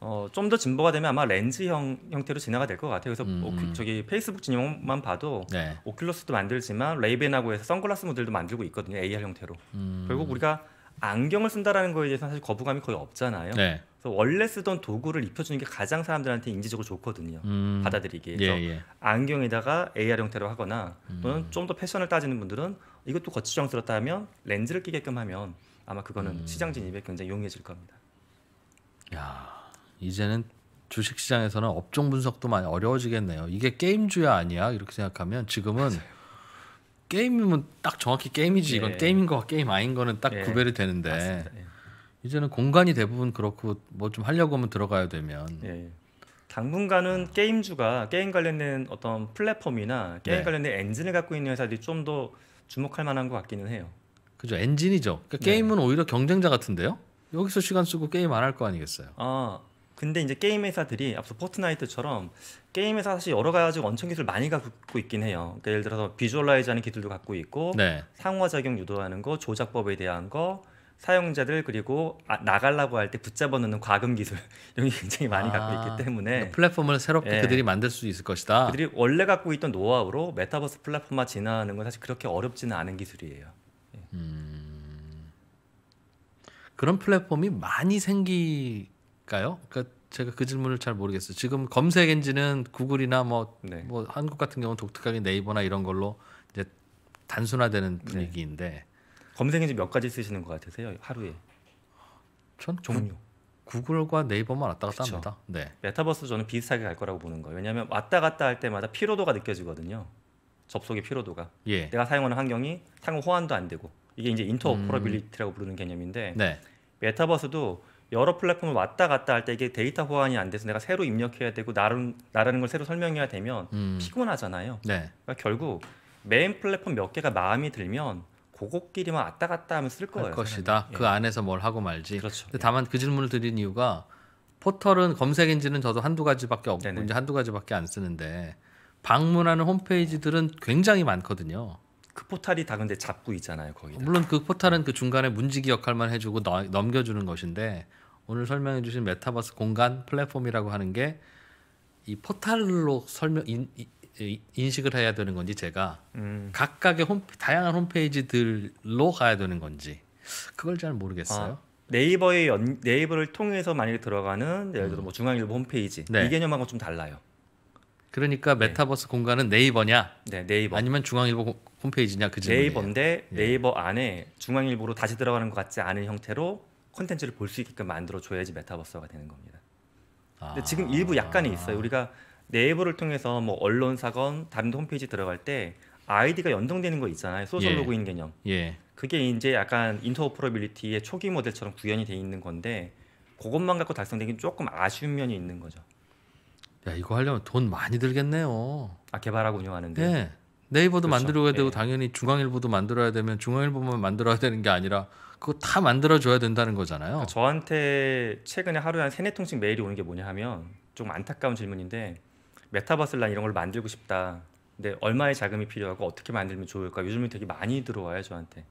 어, 좀 더 진보가 되면 아마 렌즈형 형태로 진화가 될 것 같아요. 그래서 음. 오크, 저기 페이스북 진영만 봐도 네. 오큘러스도 만들지만 레이벤하고 해서 선글라스 모델도 만들고 있거든요. AR 형태로. 음. 결국 우리가 안경을 쓴다라는 거에 대해서 사실 거부감이 거의 없잖아요. 네. 그래서 원래 쓰던 도구를 입혀주는 게 가장 사람들한테 인지적으로 좋거든요. 음. 받아들이기. 예, 예. 안경에다가 AR 형태로 하거나 음. 또는 좀더 패션을 따지는 분들은 이것도 거추장스럽다 면 렌즈를 끼게끔 하면 아마 그거는 음. 시장 진입에 굉장히 용이해질 겁니다. 야. 이제는 주식시장에서는 업종 분석도 많이 어려워지겠네요. 이게 게임주야 아니야? 이렇게 생각하면 지금은 게임이면 딱 정확히 게임이지. 이건 예. 게임인 거와 게임 아닌 거는 딱 예. 구별이 되는데 예. 이제는 공간이 대부분 그렇고 뭐 좀 하려고 하면 들어가야 되면 당분간은 게임주가 게임 관련된 어떤 플랫폼이나 게임 관련된 엔진을 갖고 있는 회사들이 좀 더 주목할 만한 것 같기는 해요. 그죠 엔진이죠. 그러니까 게임은 오히려 경쟁자 같은데요. 여기서 시간 쓰고 게임 안 할 거 아니겠어요? 아 근데 이제 게임 회사들이 앞서 포트나이트처럼 게임 회사 사실 여러 가지 원천 기술 많이 갖고 있긴 해요. 그러니까 예를 들어서 비주얼라이즈하는 기술도 갖고 있고 네. 상호 작용 유도하는 거, 조작법에 대한 거, 사용자들 그리고 아, 나가려고 할 때 붙잡아 놓는 과금 기술 이런 게 굉장히 많이 아, 갖고 있기 아, 때문에 그러니까 플랫폼을 새롭게 예, 그들이 만들 수 있을 것이다. 그들이 원래 갖고 있던 노하우로 메타버스 플랫폼화 진화하는 건 사실 그렇게 어렵지는 않은 기술이에요. 예. 음, 그런 플랫폼이 많이 생기 될까요? 그러니까 제가 그 질문을 잘 모르겠어요. 지금 검색 엔진은 구글이나 뭐, 네. 뭐 한국 같은 경우는 독특하게 네이버나 이런 걸로 이제 단순화되는 네. 분위기인데 네. 검색 엔진 몇 가지 쓰시는 것 같으세요 하루에? 전 종류. 구글과 네이버만 왔다 갔다 그쵸. 합니다. 네. 메타버스 저는 비슷하게 갈 거라고 보는 거예요. 왜냐하면 왔다 갔다 할 때마다 피로도가 느껴지거든요. 접속의 피로도가. 예. 내가 사용하는 환경이 상호 호환도 안 되고 이게 이제 인터오퍼러빌리티라고 음. 부르는 개념인데 네. 메타버스도 여러 플랫폼을 왔다 갔다 할 때 이게 데이터 호환이 안 돼서 내가 새로 입력해야 되고 나름, 나라는 걸 새로 설명해야 되면 음. 피곤하잖아요. 네. 그러니까 결국 메인 플랫폼 몇 개가 마음이 들면 그것끼리만 왔다 갔다 하면 쓸 거예요. 것이다. 예. 그 안에서 뭘 하고 말지. 그렇죠. 근데 다만 그 질문을 드린 이유가 포털은 검색 인지는 저도 한두 가지밖에 없고 네네. 이제 한두 가지밖에 안 쓰는데 방문하는 홈페이지들은 굉장히 많거든요. 그포털이다 근데 잡고 있잖아요 거기 물론 그포털은그 그 중간에 문지기 역할만 해주고 넘겨주는 것인데 오늘 설명해 주신 메타버스 공간 플랫폼이라고 하는 게 이 포탈로 설명 인, 인식을 해야 되는 건지 제가 음. 각각의 홈, 다양한 홈페이지들로 가야 되는 건지 그걸 잘 모르겠어요. 아, 네이버의 연, 네이버를 통해서 만약에 들어가는 예를 들어 음. 뭐 중앙일보 홈페이지 네. 이 개념하고 좀 달라요. 그러니까 네. 메타버스 네. 공간은 네이버냐? 네, 네이버. 아니면 중앙일보 홈페이지냐 그 질문이에요. 네이버인데 예. 네이버 안에 중앙일보로 다시 들어가는 것 같지 않은 형태로 콘텐츠를 볼 수 있게끔 만들어줘야지 메타버스가 되는 겁니다. 근데 지금 아. 일부 약간이 있어요. 우리가 네이버를 통해서 뭐 언론사건 다른 홈페이지 들어갈 때 아이디가 연동되는 거 있잖아요. 소셜 예. 로그인 개념. 예. 그게 이제 약간 인터오퍼러빌리티의 초기 모델처럼 구현이 돼 있는 건데 그것만 갖고 달성되긴 조금 아쉬운 면이 있는 거죠. 야 이거 하려면 돈 많이 들겠네요. 아 개발하고 운영하는데. 네. 예. 네이버도 그렇죠. 만들어야 되고 네. 당연히 중앙일보도 만들어야 되면 중앙일보만 만들어야 되는 게 아니라 그거 다 만들어줘야 된다는 거잖아요. 그러니까 저한테 최근에 하루에 한 세네 통씩 메일이 오는 게 뭐냐 하면 좀 안타까운 질문인데 메타버스를 난 이런 걸 만들고 싶다. 근데 얼마의 자금이 필요하고 어떻게 만들면 좋을까? 요즘에 되게 많이 들어와요 저한테.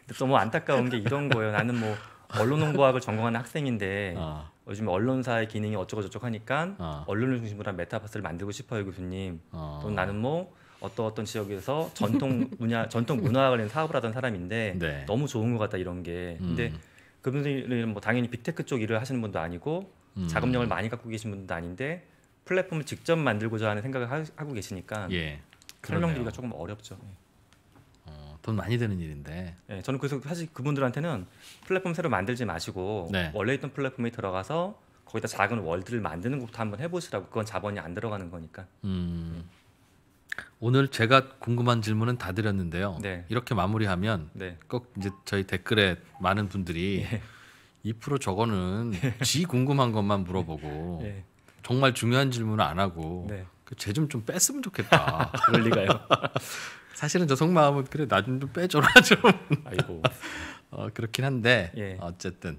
근데 너무 뭐 안타까운 게 이런 거예요. 나는 뭐 언론홍보학을 전공하는 학생인데 어. 요즘 언론사의 기능이 어쩌고 저쩌고 하니까 어. 언론을 중심으로 한 메타버스를 만들고 싶어요 교수님. 어. 아. 또 나는 뭐 어떤 어떤 지역에서 전통 문화 전통 문화 관련 사업을 하던 사람인데 네. 너무 좋은 것 같다 이런 게. 근데 음. 그분들은 뭐 당연히 빅테크 쪽 일을 하시는 분도 아니고 음. 자금력을 많이 갖고 계신 분도 아닌데 플랫폼을 직접 만들고자 하는 생각을 하, 고 계시니까 예, 설명드리기가 조금 어렵죠. 예. 어, 돈 많이 드는 일인데. 네, 저는 그래서 사실 그분들한테는 플랫폼 새로 만들지 마시고 네. 원래 있던 플랫폼에 들어가서 거기다 작은 월드를 만드는 것부터 한번 해보시라고 그건 자본이 안 들어가는 거니까. 음. 오늘 제가 궁금한 질문은 다 드렸는데요. 네. 이렇게 마무리하면 네. 꼭 이제 저희 댓글에 많은 분들이 예. 2% 저거는 예. 지 궁금한 것만 물어보고 예. 정말 중요한 질문을 안 하고 네. 쟤좀좀 그 뺐으면 좋겠다. 그럴 리가요. 사실은 저 속마음은 그래 나 좀 좀 빼줘라 좀. 아이고. 어, 그렇긴 한데 예. 어쨌든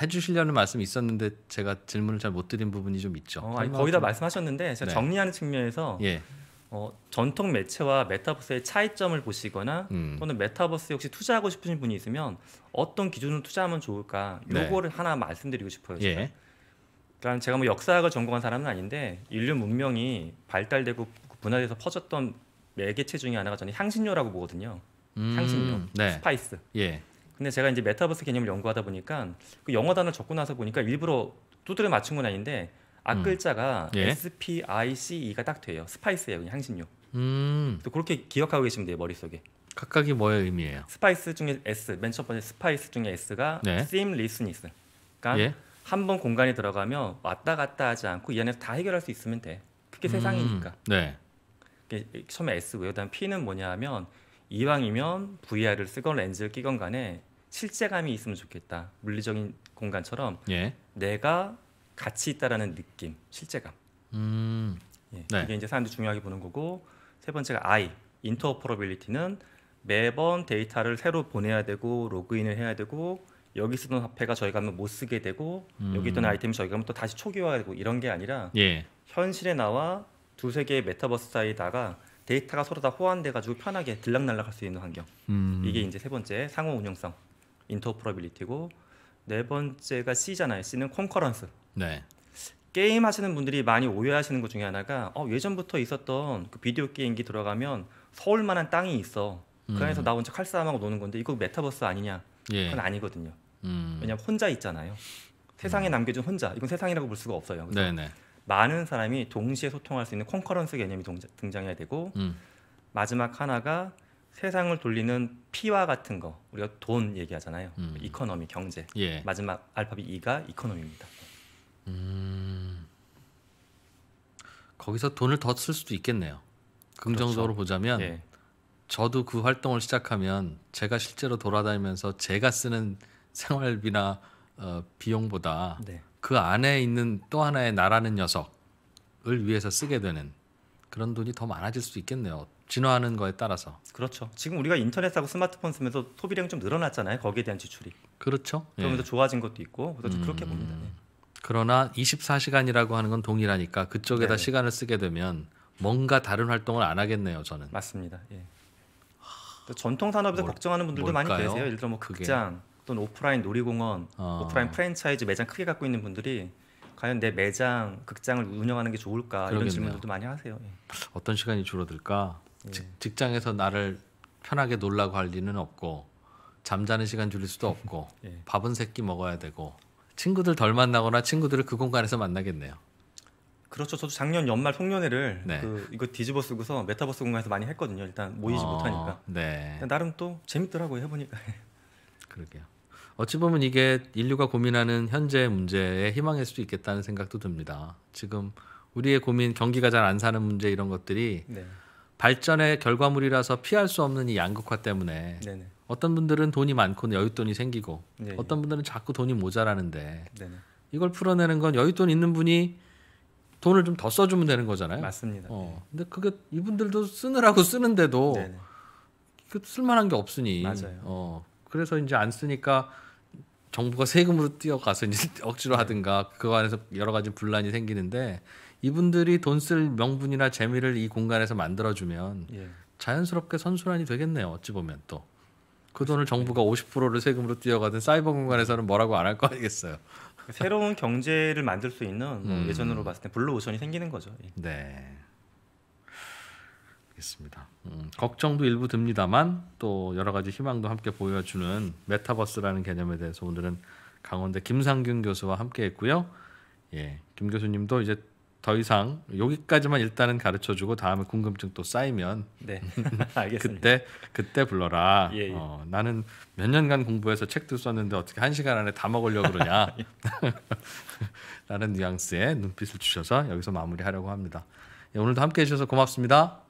해주시려는 말씀이 있었는데 제가 질문을 잘 못 드린 부분이 좀 있죠. 어, 아니, 거의 다 말씀하셨는데 제가 네. 정리하는 측면에서 예. 어, 전통 매체와 메타버스의 차이점을 보시거나 음. 또는 메타버스 역시 투자하고 싶으신 분이 있으면 어떤 기준으로 투자하면 좋을까 네. 요거를 하나 말씀드리고 싶어요. 예. 제가. 예. 그러니까 제가 뭐 역사학을 전공한 사람은 아닌데 인류 문명이 발달되고 그 분화돼서 퍼졌던 매개체 중에 하나가 저는 향신료라고 보거든요. 음. 향신료, 네. 스파이스. 예. 근데 제가 이제 메타버스 개념을 연구하다 보니까 그 영어 단어 를 적고 나서 보니까 일부러 두드려 맞춘 건 아닌데 앞글자가 아, 음. 예. SPICE가 딱 돼요. 스파이스예요, 그냥 향신료. 음. 그렇게 기억하고 계시면 돼요, 머릿속에. 각각이 뭐의 의미예요? 스파이스 중에 S, 맨 첫 번째 스파이스 중에 S가 네. seamlessness. 그러니까 예. 한번 공간에 들어가면 왔다 갔다 하지 않고 이 안에서 다 해결할 수 있으면 돼. 그게 음. 세상이니까. 네. 처음에 S고요. 다음 P는 뭐냐 하면 이왕이면 VR을 쓰건 렌즈를 끼건 간에 실제감이 있으면 좋겠다. 물리적인 공간처럼 예. 내가 같이 있다라는 느낌, 실제감. 음. 예, 네. 이게 이제 사람들이 중요하게 보는 거고 세 번째가 I, 인터오퍼러빌리티는 매번 데이터를 새로 보내야 되고 로그인을 해야 되고 여기 쓰던 화폐가 저희가 하면 못 쓰게 되고 음. 여기 있던 아이템이 저희가 하면 또 다시 초기화되고 이런 게 아니라 예. 현실에 나와 두 세 개의 메타버스 사이다가 에 데이터가 서로 다 호환돼 가지고 편하게 들락날락할 수 있는 환경 음. 이게 이제 세 번째 상호 운영성 인터오퍼러빌리티고 네 번째가 C잖아요. C는 컨커런스. 네. 게임 하시는 분들이 많이 오해하시는 것 중에 하나가 어, 예전부터 있었던 그 비디오 게임기 들어가면 서울만한 땅이 있어. 그 음. 안에서 나 혼자 칼싸움하고 노는 건데 이거 메타버스 아니냐? 예. 그건 아니거든요. 음. 왜냐면 혼자 있잖아요. 세상에 음. 남겨진 혼자. 이건 세상이라고 볼 수가 없어요. 네네. 많은 사람이 동시에 소통할 수 있는 컨커런스 개념이 동자, 등장해야 되고 음. 마지막 하나가 세상을 돌리는 피와 같은 거 우리가 돈 얘기하잖아요. 음. 이코노미 경제. 예. 마지막 알파벳 E가 이코노미입니다. 음. 거기서 돈을 더 쓸 수도 있겠네요. 긍정적으로 그렇죠. 보자면 예. 저도 그 활동을 시작하면 제가 실제로 돌아다니면서 제가 쓰는 생활비나 어, 비용보다 네. 그 안에 있는 또 하나의 나라는 녀석을 위해서 쓰게 되는 그런 돈이 더 많아질 수도 있겠네요. 진화하는 거에 따라서. 그렇죠. 지금 우리가 인터넷하고 스마트폰 쓰면서 소비량 이좀 늘어났잖아요. 거기에 대한 지출이. 그렇죠. 그러면서 예. 좋아진 것도 있고 그래서 음... 그렇게 봅니다. 네. 그러나 24시간이라고 하는 건 동일하니까 그쪽에다 네 시간을 쓰게 되면 뭔가 다른 활동을 안 하겠네요. 저는. 맞습니다. 예. 하... 전통 산업에서 뭘... 걱정하는 분들도 뭘까요? 많이 계세요. 예를 들어 뭐 극장 그게... 또는 오프라인 놀이공원, 어... 오프라인 프랜차이즈 매장 크게 갖고 있는 분들이 과연 내 매장 극장을 운영하는 게 좋을까 그러겠네요. 이런 질문들도 많이 하세요. 예. 어떤 시간이 줄어들까? 예. 직, 장에서 나를 편하게 놀라고 할 리는 없고 잠자는 시간 줄일 수도 없고 예. 밥은 새끼 먹어야 되고 친구들 덜 만나거나 친구들을 그 공간에서 만나겠네요. 그렇죠. 저도 작년 연말 송년회를 네. 그 이거 뒤집어 쓰고서 메타버스 공간에서 많이 했거든요. 일단 모이지 어, 못하니까. 네. 나름 또 재밌더라고요. 해보니까. 그러게요. 어찌 보면 이게 인류가 고민하는 현재 문제의 희망일 수도 있겠다는 생각도 듭니다. 지금 우리의 고민, 경기가 잘 안 사는 문제 이런 것들이 네. 발전의 결과물이라서 피할 수 없는 이 양극화 때문에 네네. 어떤 분들은 돈이 많고 여윳돈이 생기고 네네. 어떤 분들은 자꾸 돈이 모자라는데 네네. 이걸 풀어내는 건 여윳돈 있는 분이 돈을 좀 더 써주면 되는 거잖아요. 맞습니다. 어. 네. 근데 그게 이분들도 쓰느라고 쓰는데도 그 쓸만한 게 없으니. 맞아요. 어. 그래서 이제 안 쓰니까 정부가 세금으로 뛰어가서 이제 억지로 하든가 그거 안에서 여러 가지 분란이 생기는데 이분들이 돈 쓸 명분이나 재미를 이 공간에서 만들어주면 예. 자연스럽게 선순환이 되겠네요. 어찌 보면 또. 그 돈을 정부가 50%를 세금으로 뛰어가든 사이버 공간에서는 뭐라고 안 할 거 아니겠어요. 그러니까 새로운 경제를 만들 수 있는 음. 예전으로 봤을 때 블루 오션이 생기는 거죠. 예. 네. 알겠습니다. 음, 걱정도 일부 듭니다만 또 여러 가지 희망도 함께 보여주는 메타버스라는 개념에 대해서 오늘은 강원대 김상균 교수와 함께했고요. 예, 김 교수님도 이제 더 이상 여기까지만 일단은 가르쳐 주고 다음에 궁금증 또 쌓이면 네. 그때 그때 불러라. 예, 예. 어, 나는 몇 년간 공부해서 책도 썼는데 어떻게 한 시간 안에 다 먹으려 그러냐. 라는 뉘앙스의 눈빛을 주셔서 여기서 마무리하려고 합니다. 예, 오늘도 함께 해주셔서 고맙습니다.